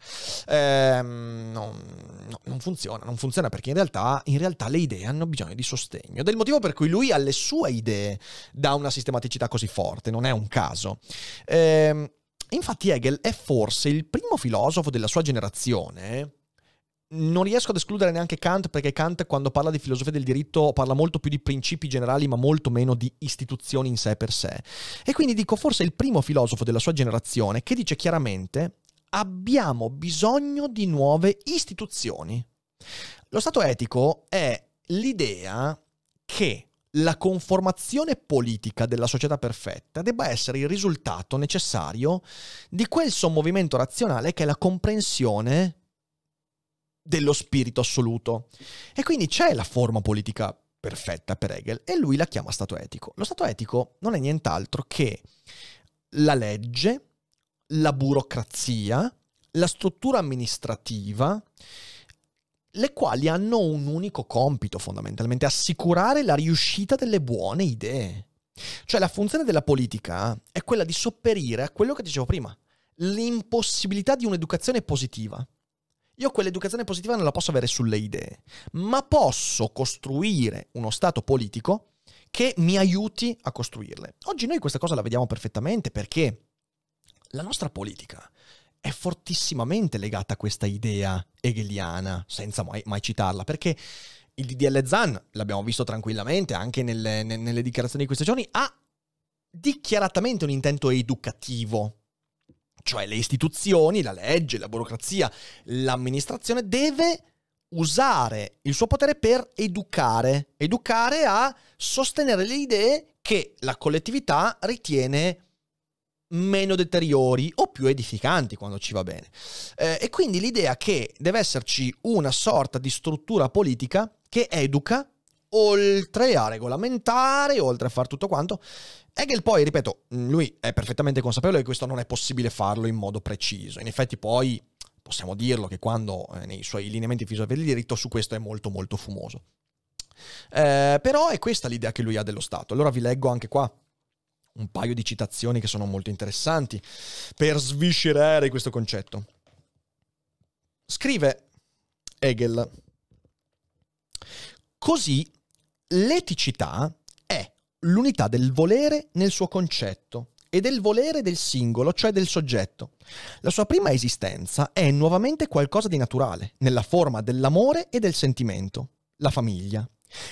Eh, non, no, non, funziona, non funziona perché in realtà, in realtà, le idee hanno bisogno di sostegno. Del motivo per cui lui alle sue idee dà una sistematicità così forte, non è un caso. Eh, infatti Hegel è forse il primo filosofo della sua generazione non riesco ad escludere neanche Kant perché Kant quando parla di filosofia del diritto parla molto più di principi generali ma molto meno di istituzioni in sé per sé. E quindi dico forse il primo filosofo della sua generazione che dice chiaramente abbiamo bisogno di nuove istituzioni. Lo stato etico è l'idea che la conformazione politica della società perfetta debba essere il risultato necessario di quel sommovimento razionale che è la comprensione dello spirito assoluto. E quindi c'è la forma politica perfetta per Hegel e lui la chiama stato etico. Lo stato etico non è nient'altro che la legge, la burocrazia, la struttura amministrativa, le quali hanno un unico compito fondamentalmente, assicurare la riuscita delle buone idee. Cioè la funzione della politica è quella di sopperire a quello che dicevo prima, l'impossibilità di un'educazione positiva. Io quell'educazione positiva non la posso avere sulle idee, ma posso costruire uno stato politico che mi aiuti a costruirle. Oggi noi questa cosa la vediamo perfettamente perché la nostra politica è fortissimamente legata a questa idea hegeliana, senza mai, mai citarla, perché il DDL Zan, l'abbiamo visto tranquillamente anche nelle, nelle dichiarazioni di questi giorni, ha dichiaratamente un intento educativo cioè le istituzioni, la legge, la burocrazia, l'amministrazione deve usare il suo potere per educare, educare a sostenere le idee che la collettività ritiene meno deteriori o più edificanti quando ci va bene. Eh, e quindi l'idea che deve esserci una sorta di struttura politica che educa oltre a regolamentare, oltre a fare tutto quanto, Hegel poi, ripeto, mm, lui è perfettamente consapevole che questo non è possibile farlo in modo preciso. In effetti poi possiamo dirlo che quando eh, nei suoi lineamenti filosofici del diritto su questo è molto molto fumoso. Eh, però è questa l'idea che lui ha dello Stato. Allora vi leggo anche qua un paio di citazioni che sono molto interessanti per sviscerare questo concetto. Scrive Hegel. Così L'eticità è l'unità del volere nel suo concetto e del volere del singolo, cioè del soggetto. La sua prima esistenza è nuovamente qualcosa di naturale, nella forma dell'amore e del sentimento, la famiglia.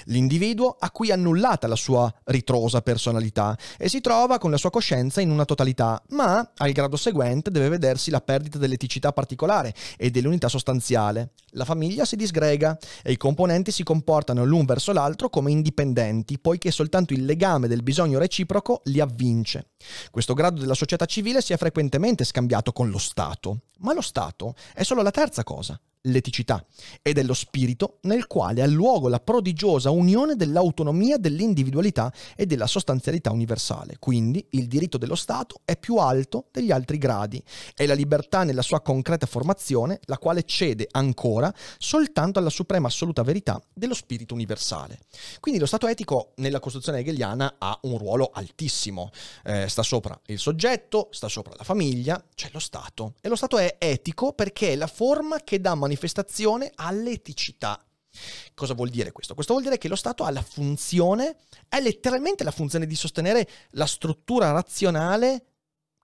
L'individuo a cui è annullata la sua ritrosa personalità e si trova con la sua coscienza in una totalità, ma al grado seguente deve vedersi la perdita dell'eticità particolare e dell'unità sostanziale. La famiglia si disgrega e i componenti si comportano l'un verso l'altro come indipendenti, poiché soltanto il legame del bisogno reciproco li avvince. Questo grado della società civile si è frequentemente scambiato con lo Stato, ma lo Stato è solo la terza cosa l'eticità ed è lo spirito nel quale ha luogo la prodigiosa unione dell'autonomia, dell'individualità e della sostanzialità universale. Quindi il diritto dello Stato è più alto degli altri gradi, è la libertà nella sua concreta formazione, la quale cede ancora soltanto alla suprema assoluta verità dello spirito universale. Quindi lo Stato etico nella Costituzione hegeliana ha un ruolo altissimo, eh, sta sopra il soggetto, sta sopra la famiglia, c'è lo Stato e lo Stato è etico perché è la forma che dà manifestazione manifestazione all'eticità. Cosa vuol dire questo? Questo vuol dire che lo Stato ha la funzione, è letteralmente la funzione di sostenere la struttura razionale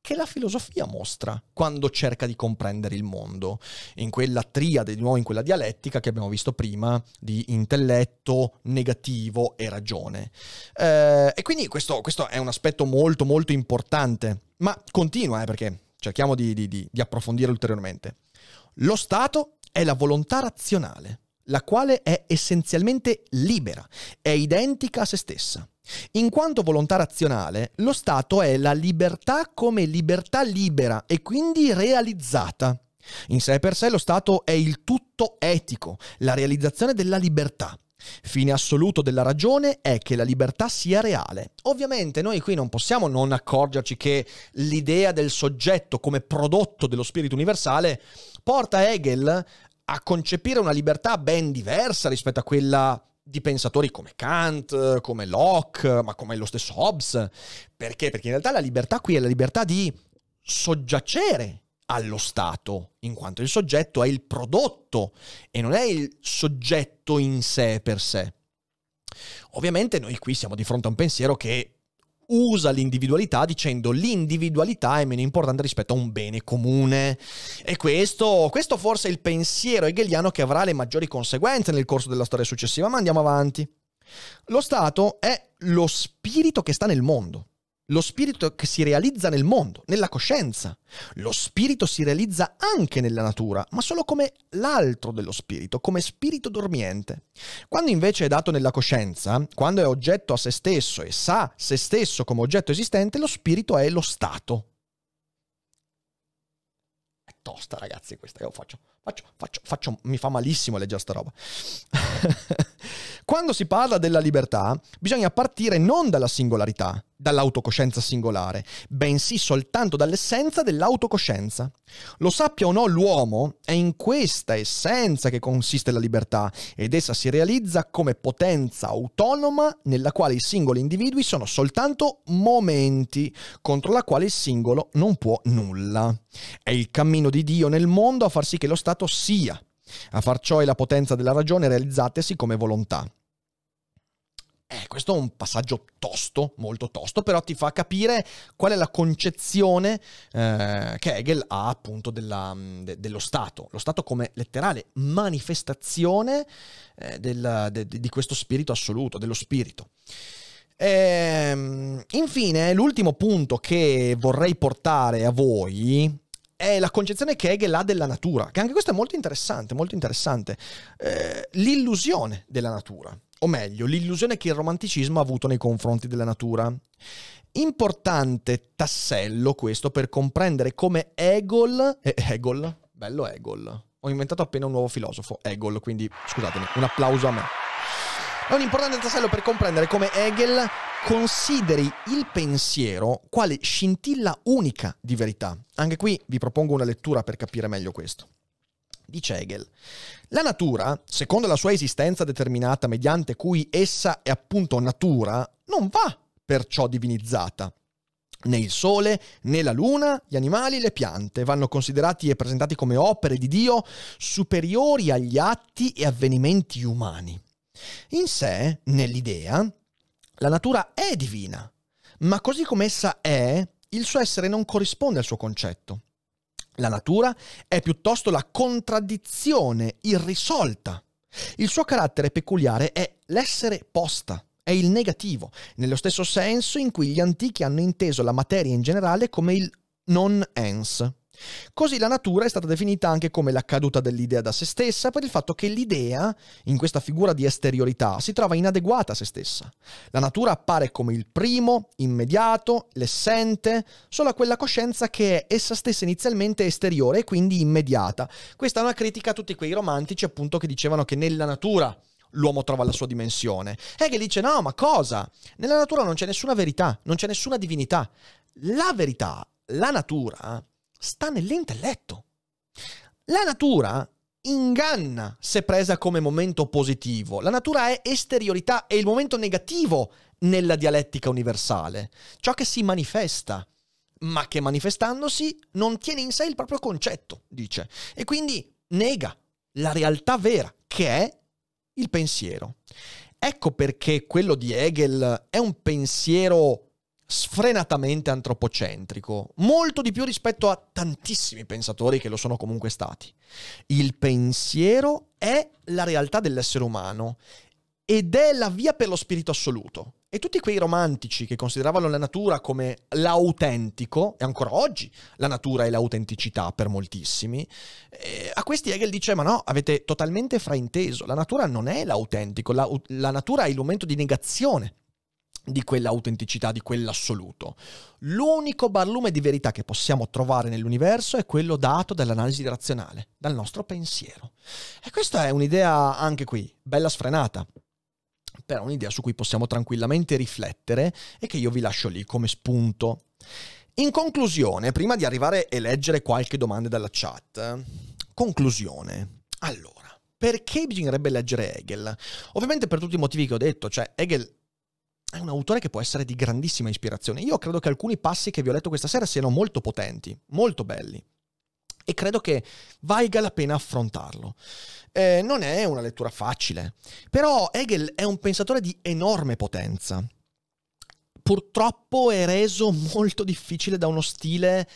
che la filosofia mostra quando cerca di comprendere il mondo, in quella triade, di nuovo in quella dialettica che abbiamo visto prima di intelletto, negativo e ragione. Eh, e quindi questo, questo, è un aspetto molto molto importante, ma continua eh, perché cerchiamo di, di, di, approfondire ulteriormente. Lo Stato è la volontà razionale, la quale è essenzialmente libera, è identica a se stessa. In quanto volontà razionale, lo Stato è la libertà come libertà libera e quindi realizzata. In sé per sé lo Stato è il tutto etico, la realizzazione della libertà. Fine assoluto della ragione è che la libertà sia reale. Ovviamente noi qui non possiamo non accorgerci che l'idea del soggetto come prodotto dello spirito universale porta Hegel a concepire una libertà ben diversa rispetto a quella di pensatori come Kant, come Locke, ma come lo stesso Hobbes. Perché? Perché in realtà la libertà qui è la libertà di soggiacere allo Stato, in quanto il soggetto è il prodotto e non è il soggetto in sé per sé. Ovviamente noi qui siamo di fronte a un pensiero che usa l'individualità dicendo l'individualità è meno importante rispetto a un bene comune. E questo, questo forse è il pensiero hegeliano che avrà le maggiori conseguenze nel corso della storia successiva, ma andiamo avanti. Lo Stato è lo spirito che sta nel mondo. Lo spirito che si realizza nel mondo, nella coscienza. Lo spirito si realizza anche nella natura, ma solo come l'altro dello spirito, come spirito dormiente. Quando invece è dato nella coscienza, quando è oggetto a se stesso e sa se stesso come oggetto esistente, lo spirito è lo stato. È tosta, ragazzi, questa che io faccio. Faccio, faccio, faccio, mi fa malissimo leggere sta roba. Quando si parla della libertà, bisogna partire non dalla singolarità, dall'autocoscienza singolare, bensì soltanto dall'essenza dell'autocoscienza. Lo sappia o no l'uomo, è in questa essenza che consiste la libertà ed essa si realizza come potenza autonoma nella quale i singoli individui sono soltanto momenti contro la quale il singolo non può nulla. È il cammino di Dio nel mondo a far sì che lo Stato sia. A far ciò è la potenza della ragione realizzatesi come volontà. Eh, questo è un passaggio tosto, molto tosto, però ti fa capire qual è la concezione eh, che Hegel ha appunto della, mm, de, dello Stato, lo Stato come letterale manifestazione eh, del, de, di questo spirito assoluto, dello spirito. E, ehm, infine, l'ultimo punto che vorrei portare a voi è la concezione che Hegel ha della natura, che anche questo è molto interessante, molto interessante, eh, l'illusione della natura o meglio, l'illusione che il romanticismo ha avuto nei confronti della natura. Importante tassello questo per comprendere come Hegel, eh, Hegel, bello Hegel, ho inventato appena un nuovo filosofo, Hegel, quindi scusatemi, un applauso a me. È un importante tassello per comprendere come Hegel consideri il pensiero quale scintilla unica di verità. Anche qui vi propongo una lettura per capire meglio questo dice Hegel. La natura, secondo la sua esistenza determinata mediante cui essa è appunto natura, non va perciò divinizzata. Né il sole, né la luna, gli animali, le piante vanno considerati e presentati come opere di Dio superiori agli atti e avvenimenti umani. In sé, nell'idea, la natura è divina, ma così come essa è, il suo essere non corrisponde al suo concetto la natura è piuttosto la contraddizione irrisolta. Il suo carattere peculiare è l'essere posta, è il negativo, nello stesso senso in cui gli antichi hanno inteso la materia in generale come il non ens, Così la natura è stata definita anche come la caduta dell'idea da se stessa per il fatto che l'idea, in questa figura di esteriorità, si trova inadeguata a se stessa. La natura appare come il primo, immediato, l'essente, solo a quella coscienza che è essa stessa inizialmente esteriore e quindi immediata. Questa è una critica a tutti quei romantici appunto che dicevano che nella natura l'uomo trova la sua dimensione. Hegel dice no, ma cosa? Nella natura non c'è nessuna verità, non c'è nessuna divinità. La verità, la natura, sta nell'intelletto. La natura inganna se presa come momento positivo. La natura è esteriorità, è il momento negativo nella dialettica universale, ciò che si manifesta, ma che manifestandosi non tiene in sé il proprio concetto, dice, e quindi nega la realtà vera, che è il pensiero. Ecco perché quello di Hegel è un pensiero sfrenatamente antropocentrico, molto di più rispetto a tantissimi pensatori che lo sono comunque stati. Il pensiero è la realtà dell'essere umano ed è la via per lo spirito assoluto. E tutti quei romantici che consideravano la natura come l'autentico, e ancora oggi la natura è l'autenticità per moltissimi, eh, a questi Hegel dice ma no, avete totalmente frainteso, la natura non è l'autentico, la, la natura è il momento di negazione di quell'autenticità, di quell'assoluto. L'unico barlume di verità che possiamo trovare nell'universo è quello dato dall'analisi razionale, dal nostro pensiero. E questa è un'idea anche qui, bella sfrenata, però un'idea su cui possiamo tranquillamente riflettere e che io vi lascio lì come spunto. In conclusione, prima di arrivare e leggere qualche domanda dalla chat, conclusione. Allora, perché bisognerebbe leggere Hegel? Ovviamente per tutti i motivi che ho detto, cioè Hegel è un autore che può essere di grandissima ispirazione. Io credo che alcuni passi che vi ho letto questa sera siano molto potenti, molto belli. E credo che valga la pena affrontarlo. Eh, non è una lettura facile, però Hegel è un pensatore di enorme potenza. Purtroppo è reso molto difficile da uno stile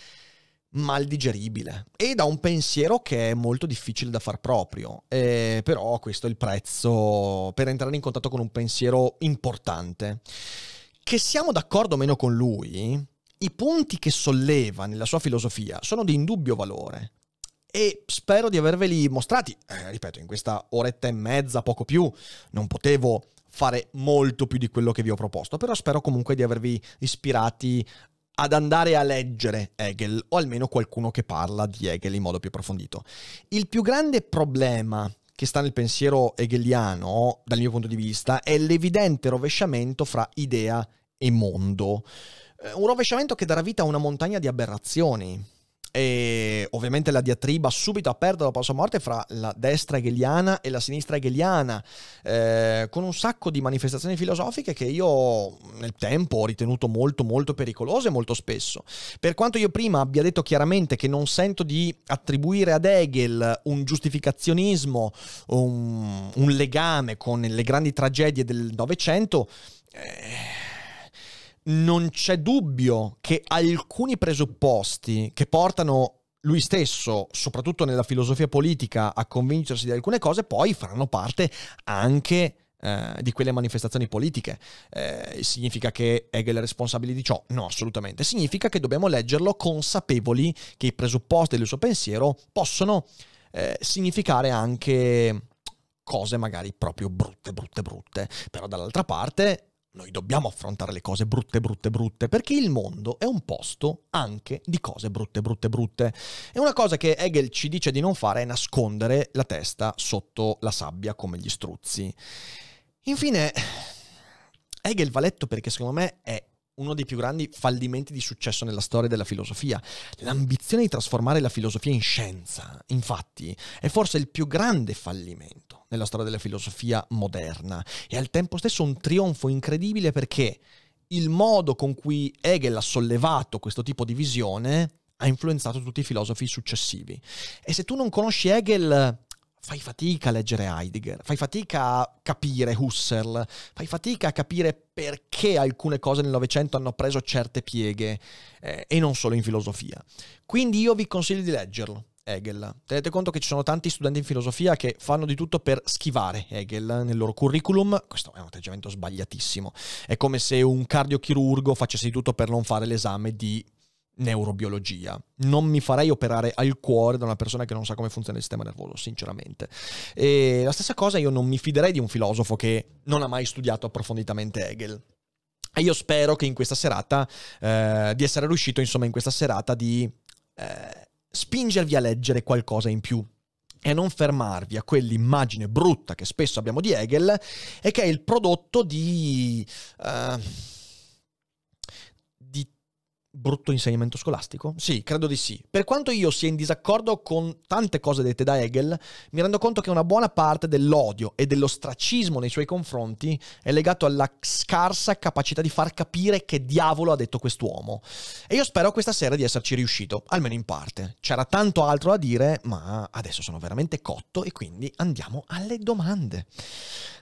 mal digeribile e da un pensiero che è molto difficile da far proprio. Eh, però questo è il prezzo per entrare in contatto con un pensiero importante. Che siamo d'accordo o meno con lui, i punti che solleva nella sua filosofia sono di indubbio valore e spero di averveli mostrati, eh, ripeto, in questa oretta e mezza, poco più, non potevo fare molto più di quello che vi ho proposto, però spero comunque di avervi ispirati ad andare a leggere Hegel, o almeno qualcuno che parla di Hegel in modo più approfondito. Il più grande problema che sta nel pensiero hegeliano, dal mio punto di vista, è l'evidente rovesciamento fra idea e mondo. Eh, un rovesciamento che darà vita a una montagna di aberrazioni, e ovviamente la diatriba subito aperta dopo la sua morte fra la destra hegeliana e la sinistra hegeliana, eh, con un sacco di manifestazioni filosofiche che io nel tempo ho ritenuto molto molto pericolose molto spesso. Per quanto io prima abbia detto chiaramente che non sento di attribuire ad Hegel un giustificazionismo, un, un legame con le grandi tragedie del Novecento, eh, non c'è dubbio che alcuni presupposti che portano lui stesso, soprattutto nella filosofia politica, a convincersi di alcune cose, poi faranno parte anche eh, di quelle manifestazioni politiche. Eh, significa che Hegel è responsabile di ciò? No, assolutamente. Significa che dobbiamo leggerlo consapevoli che i presupposti del suo pensiero possono eh, significare anche cose magari proprio brutte, brutte, brutte. Però dall'altra parte noi dobbiamo affrontare le cose brutte, brutte, brutte, perché il mondo è un posto anche di cose brutte, brutte, brutte. E una cosa che Hegel ci dice di non fare è nascondere la testa sotto la sabbia come gli struzzi. Infine, Hegel va letto perché secondo me è uno dei più grandi fallimenti di successo nella storia della filosofia, l'ambizione di trasformare la filosofia in scienza. Infatti, è forse il più grande fallimento nella storia della filosofia moderna e al tempo stesso un trionfo incredibile perché il modo con cui Hegel ha sollevato questo tipo di visione ha influenzato tutti i filosofi successivi. E se tu non conosci Hegel, fai fatica a leggere Heidegger, fai fatica a capire Husserl, fai fatica a capire perché alcune cose nel Novecento hanno preso certe pieghe, eh, e non solo in filosofia. Quindi io vi consiglio di leggerlo Hegel. Tenete conto che ci sono tanti studenti in filosofia che fanno di tutto per schivare Hegel nel loro curriculum, questo è un atteggiamento sbagliatissimo, è come se un cardiochirurgo facesse di tutto per non fare l'esame di neurobiologia. Non mi farei operare al cuore da una persona che non sa come funziona il sistema nervoso, sinceramente. E la stessa cosa io non mi fiderei di un filosofo che non ha mai studiato approfonditamente Hegel. E io spero che in questa serata, eh, di essere riuscito insomma in questa serata di... Eh, spingervi a leggere qualcosa in più e non fermarvi a quell'immagine brutta che spesso abbiamo di Hegel e che è il prodotto di... Uh, brutto insegnamento scolastico? Sì, credo di sì. Per quanto io sia in disaccordo con tante cose dette da Hegel, mi rendo conto che una buona parte dell'odio e dell'ostracismo nei suoi confronti è legato alla scarsa capacità di far capire che diavolo ha detto quest'uomo. E io spero questa sera di esserci riuscito, almeno in parte. C'era tanto altro da dire, ma adesso sono veramente cotto e quindi andiamo alle domande.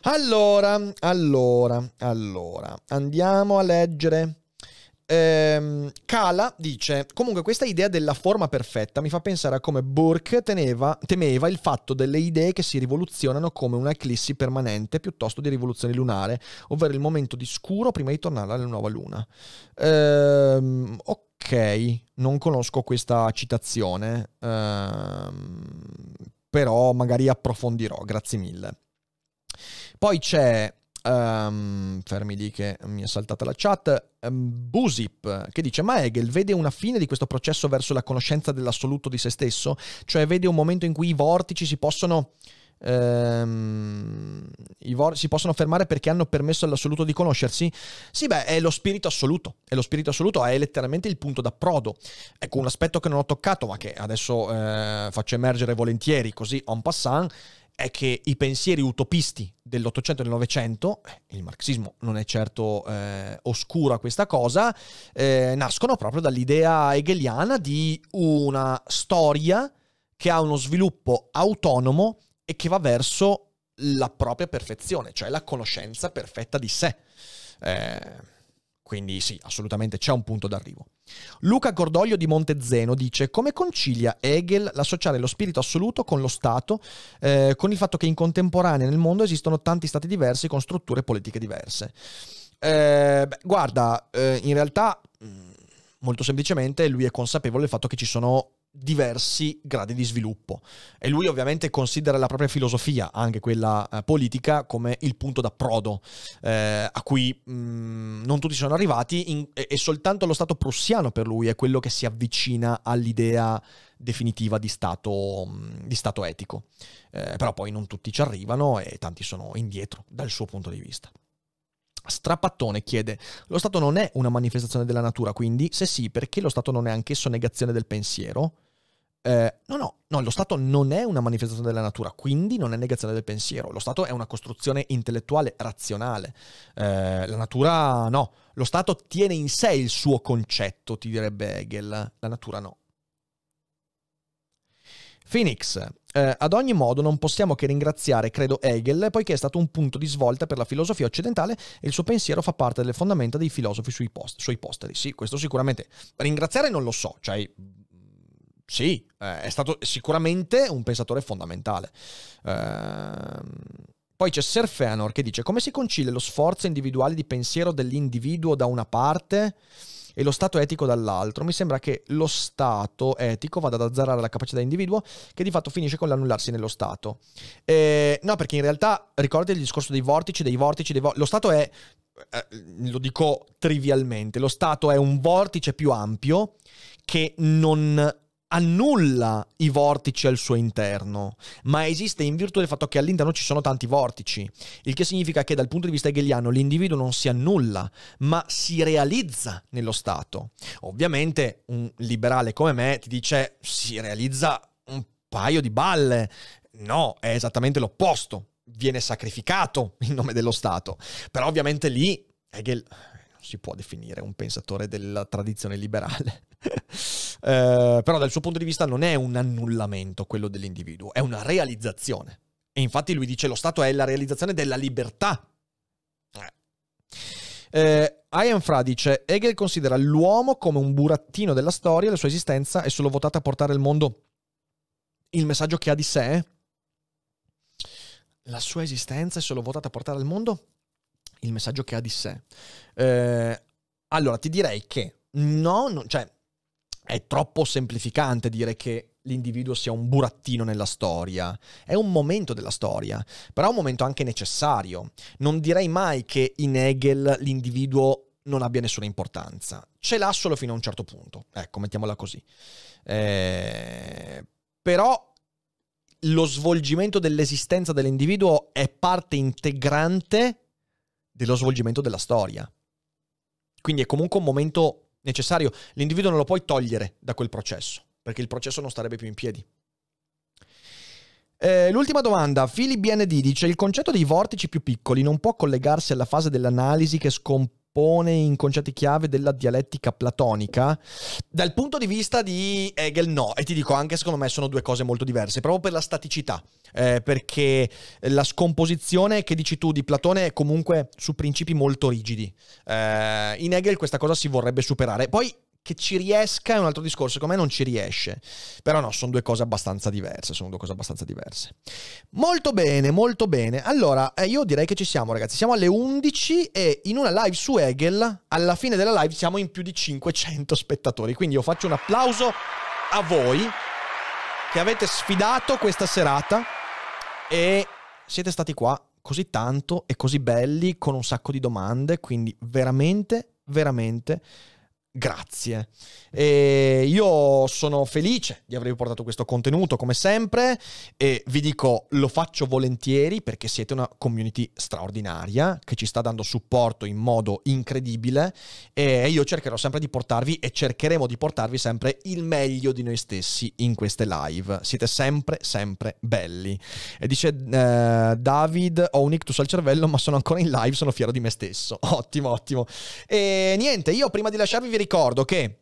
Allora, allora, allora, andiamo a leggere Ehm, Cala dice, comunque questa idea della forma perfetta mi fa pensare a come Burke teneva, temeva il fatto delle idee che si rivoluzionano come un'eclissi permanente piuttosto di rivoluzione lunare, ovvero il momento di scuro prima di tornare alla nuova luna. Ehm, ok. Ok, non conosco questa citazione, ehm, però magari approfondirò, grazie mille. Poi c'è Um, fermi lì che mi è saltata la chat. Um, Busip che dice: Ma Hegel vede una fine di questo processo verso la conoscenza dell'assoluto di se stesso? Cioè, vede un momento in cui i vortici si possono. Um, vor- si possono fermare perché hanno permesso all'assoluto di conoscersi? Sì, beh, è lo spirito assoluto. È lo spirito assoluto, è letteralmente il punto d'approdo. Ecco, un aspetto che non ho toccato, ma che adesso eh, faccio emergere volentieri, così en passant è che i pensieri utopisti dell'Ottocento e del Novecento, eh, il marxismo non è certo eh, oscuro a questa cosa, eh, nascono proprio dall'idea hegeliana di una storia che ha uno sviluppo autonomo e che va verso la propria perfezione, cioè la conoscenza perfetta di sé. Eh, quindi sì, assolutamente c'è un punto d'arrivo. Luca Cordoglio di Montezeno dice come concilia Hegel l'associare lo spirito assoluto con lo Stato, eh, con il fatto che in contemporanea nel mondo esistono tanti Stati diversi con strutture politiche diverse. Eh, beh, guarda, eh, in realtà mm, molto semplicemente lui è consapevole del fatto che ci sono diversi gradi di sviluppo e lui ovviamente considera la propria filosofia, anche quella eh, politica, come il punto d'approdo eh, a cui mh, mm, non tutti sono arrivati in, e, e soltanto lo Stato prussiano per lui è quello che si avvicina all'idea definitiva di stato, mm, di stato etico. Eh, però poi non tutti ci arrivano e tanti sono indietro dal suo punto di vista. Strapattone chiede: Lo Stato non è una manifestazione della natura, quindi se sì, perché lo Stato non è anch'esso negazione del pensiero? Eh, no, no, no, lo Stato non è una manifestazione della natura, quindi non è negazione del pensiero. Lo Stato è una costruzione intellettuale razionale. Eh, la natura no. Lo Stato tiene in sé il suo concetto, ti direbbe Hegel. La natura no. Phoenix. Eh, ad ogni modo non possiamo che ringraziare, credo, Hegel, poiché è stato un punto di svolta per la filosofia occidentale e il suo pensiero fa parte delle fondamenta dei filosofi sui, post- suoi posteri. Sì, questo sicuramente. Ringraziare non lo so, cioè mm, sì, eh, è stato sicuramente un pensatore fondamentale. Eh, poi c'è Sir Feanor che dice come si concilia lo sforzo individuale di pensiero dell'individuo da una parte e lo stato etico dall'altro, mi sembra che lo stato etico vada ad azzerare la capacità individuo che di fatto finisce con l'annullarsi nello stato. Eh, no, perché in realtà ricordate il discorso dei vortici, dei vortici, dei vortici. Lo stato è, eh, lo dico trivialmente, lo stato è un vortice più ampio che non annulla i vortici al suo interno, ma esiste in virtù del fatto che all'interno ci sono tanti vortici, il che significa che dal punto di vista hegeliano l'individuo non si annulla, ma si realizza nello Stato. Ovviamente un liberale come me ti dice si realizza un paio di balle, no, è esattamente l'opposto, viene sacrificato in nome dello Stato, però ovviamente lì Hegel si può definire un pensatore della tradizione liberale. eh, però dal suo punto di vista non è un annullamento quello dell'individuo, è una realizzazione. E infatti lui dice lo Stato è la realizzazione della libertà. Eh. eh, Ian Fra dice Hegel considera l'uomo come un burattino della storia, la sua esistenza è solo votata a portare al mondo il messaggio che ha di sé. La sua esistenza è solo votata a portare al mondo il messaggio che ha di sé. Eh, allora, ti direi che no, no, cioè è troppo semplificante dire che l'individuo sia un burattino nella storia, è un momento della storia, però è un momento anche necessario. Non direi mai che in Hegel l'individuo non abbia nessuna importanza, ce l'ha solo fino a un certo punto, ecco, mettiamola così. Eh, però lo svolgimento dell'esistenza dell'individuo è parte integrante dello svolgimento della storia. Quindi è comunque un momento necessario. L'individuo non lo puoi togliere da quel processo, perché il processo non starebbe più in piedi. Eh, l'ultima domanda, Philip BND dice il concetto dei vortici più piccoli non può collegarsi alla fase dell'analisi che scompare pone in concetti chiave della dialettica platonica. Dal punto di vista di Hegel no, e ti dico anche secondo me sono due cose molto diverse, proprio per la staticità, eh, perché la scomposizione che dici tu di Platone è comunque su principi molto rigidi. Eh, in Hegel questa cosa si vorrebbe superare. Poi che ci riesca è un altro discorso, secondo me non ci riesce. Però no, sono due cose abbastanza diverse, sono due cose abbastanza diverse. Molto bene, molto bene. Allora, eh, io direi che ci siamo ragazzi, siamo alle 11 e in una live su Hegel, alla fine della live siamo in più di 500 spettatori, quindi io faccio un applauso a voi che avete sfidato questa serata e siete stati qua così tanto e così belli con un sacco di domande, quindi veramente, veramente Grazie. E io sono felice di avervi portato questo contenuto come sempre e vi dico lo faccio volentieri perché siete una community straordinaria che ci sta dando supporto in modo incredibile e io cercherò sempre di portarvi e cercheremo di portarvi sempre il meglio di noi stessi in queste live. Siete sempre sempre belli. E dice eh, David ho un ictus al cervello ma sono ancora in live, sono fiero di me stesso. Ottimo, ottimo. E niente, io prima di lasciarvi vi ricordo che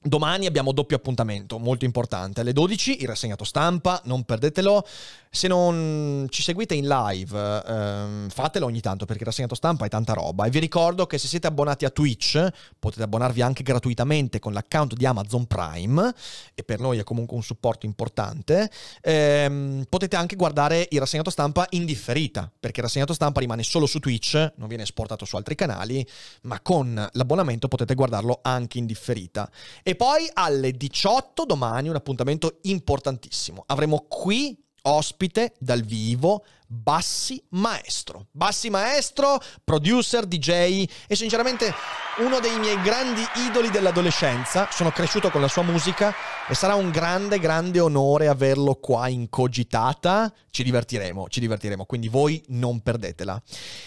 domani abbiamo doppio appuntamento, molto importante, alle 12 il rassegnato stampa, non perdetelo. Se non ci seguite in live, ehm, fatelo ogni tanto perché il rassegnato stampa è tanta roba. E vi ricordo che se siete abbonati a Twitch potete abbonarvi anche gratuitamente con l'account di Amazon Prime, e per noi è comunque un supporto importante. Ehm, potete anche guardare il rassegnato stampa in differita, perché il rassegnato stampa rimane solo su Twitch, non viene esportato su altri canali, ma con l'abbonamento potete guardarlo anche in differita. E poi alle 18 domani un appuntamento importantissimo. Avremo qui ospite dal vivo Bassi Maestro. Bassi Maestro, producer, DJ e sinceramente uno dei miei grandi idoli dell'adolescenza. Sono cresciuto con la sua musica e sarà un grande, grande onore averlo qua in cogitata. Ci divertiremo, ci divertiremo, quindi voi non perdetela.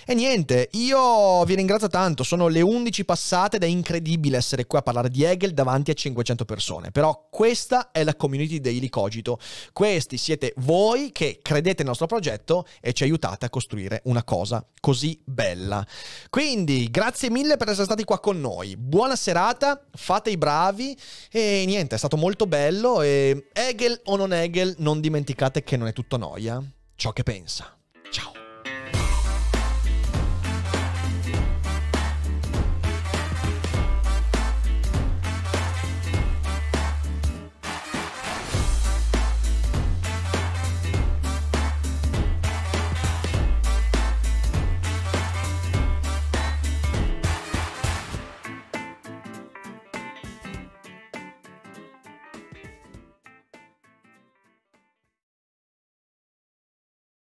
E niente, io vi ringrazio tanto, sono le 11 passate ed è incredibile essere qui a parlare di Hegel davanti a 500 persone, però questa è la community Daily Cogito. Questi siete voi che credete nel nostro progetto e ci aiutate a costruire una cosa così bella. Quindi grazie mille per essere stati qua con noi. Buona serata, fate i bravi e niente, è stato molto bello e Hegel o non Hegel, non dimenticate che non è tutto noia, ciò che pensa. Ciao.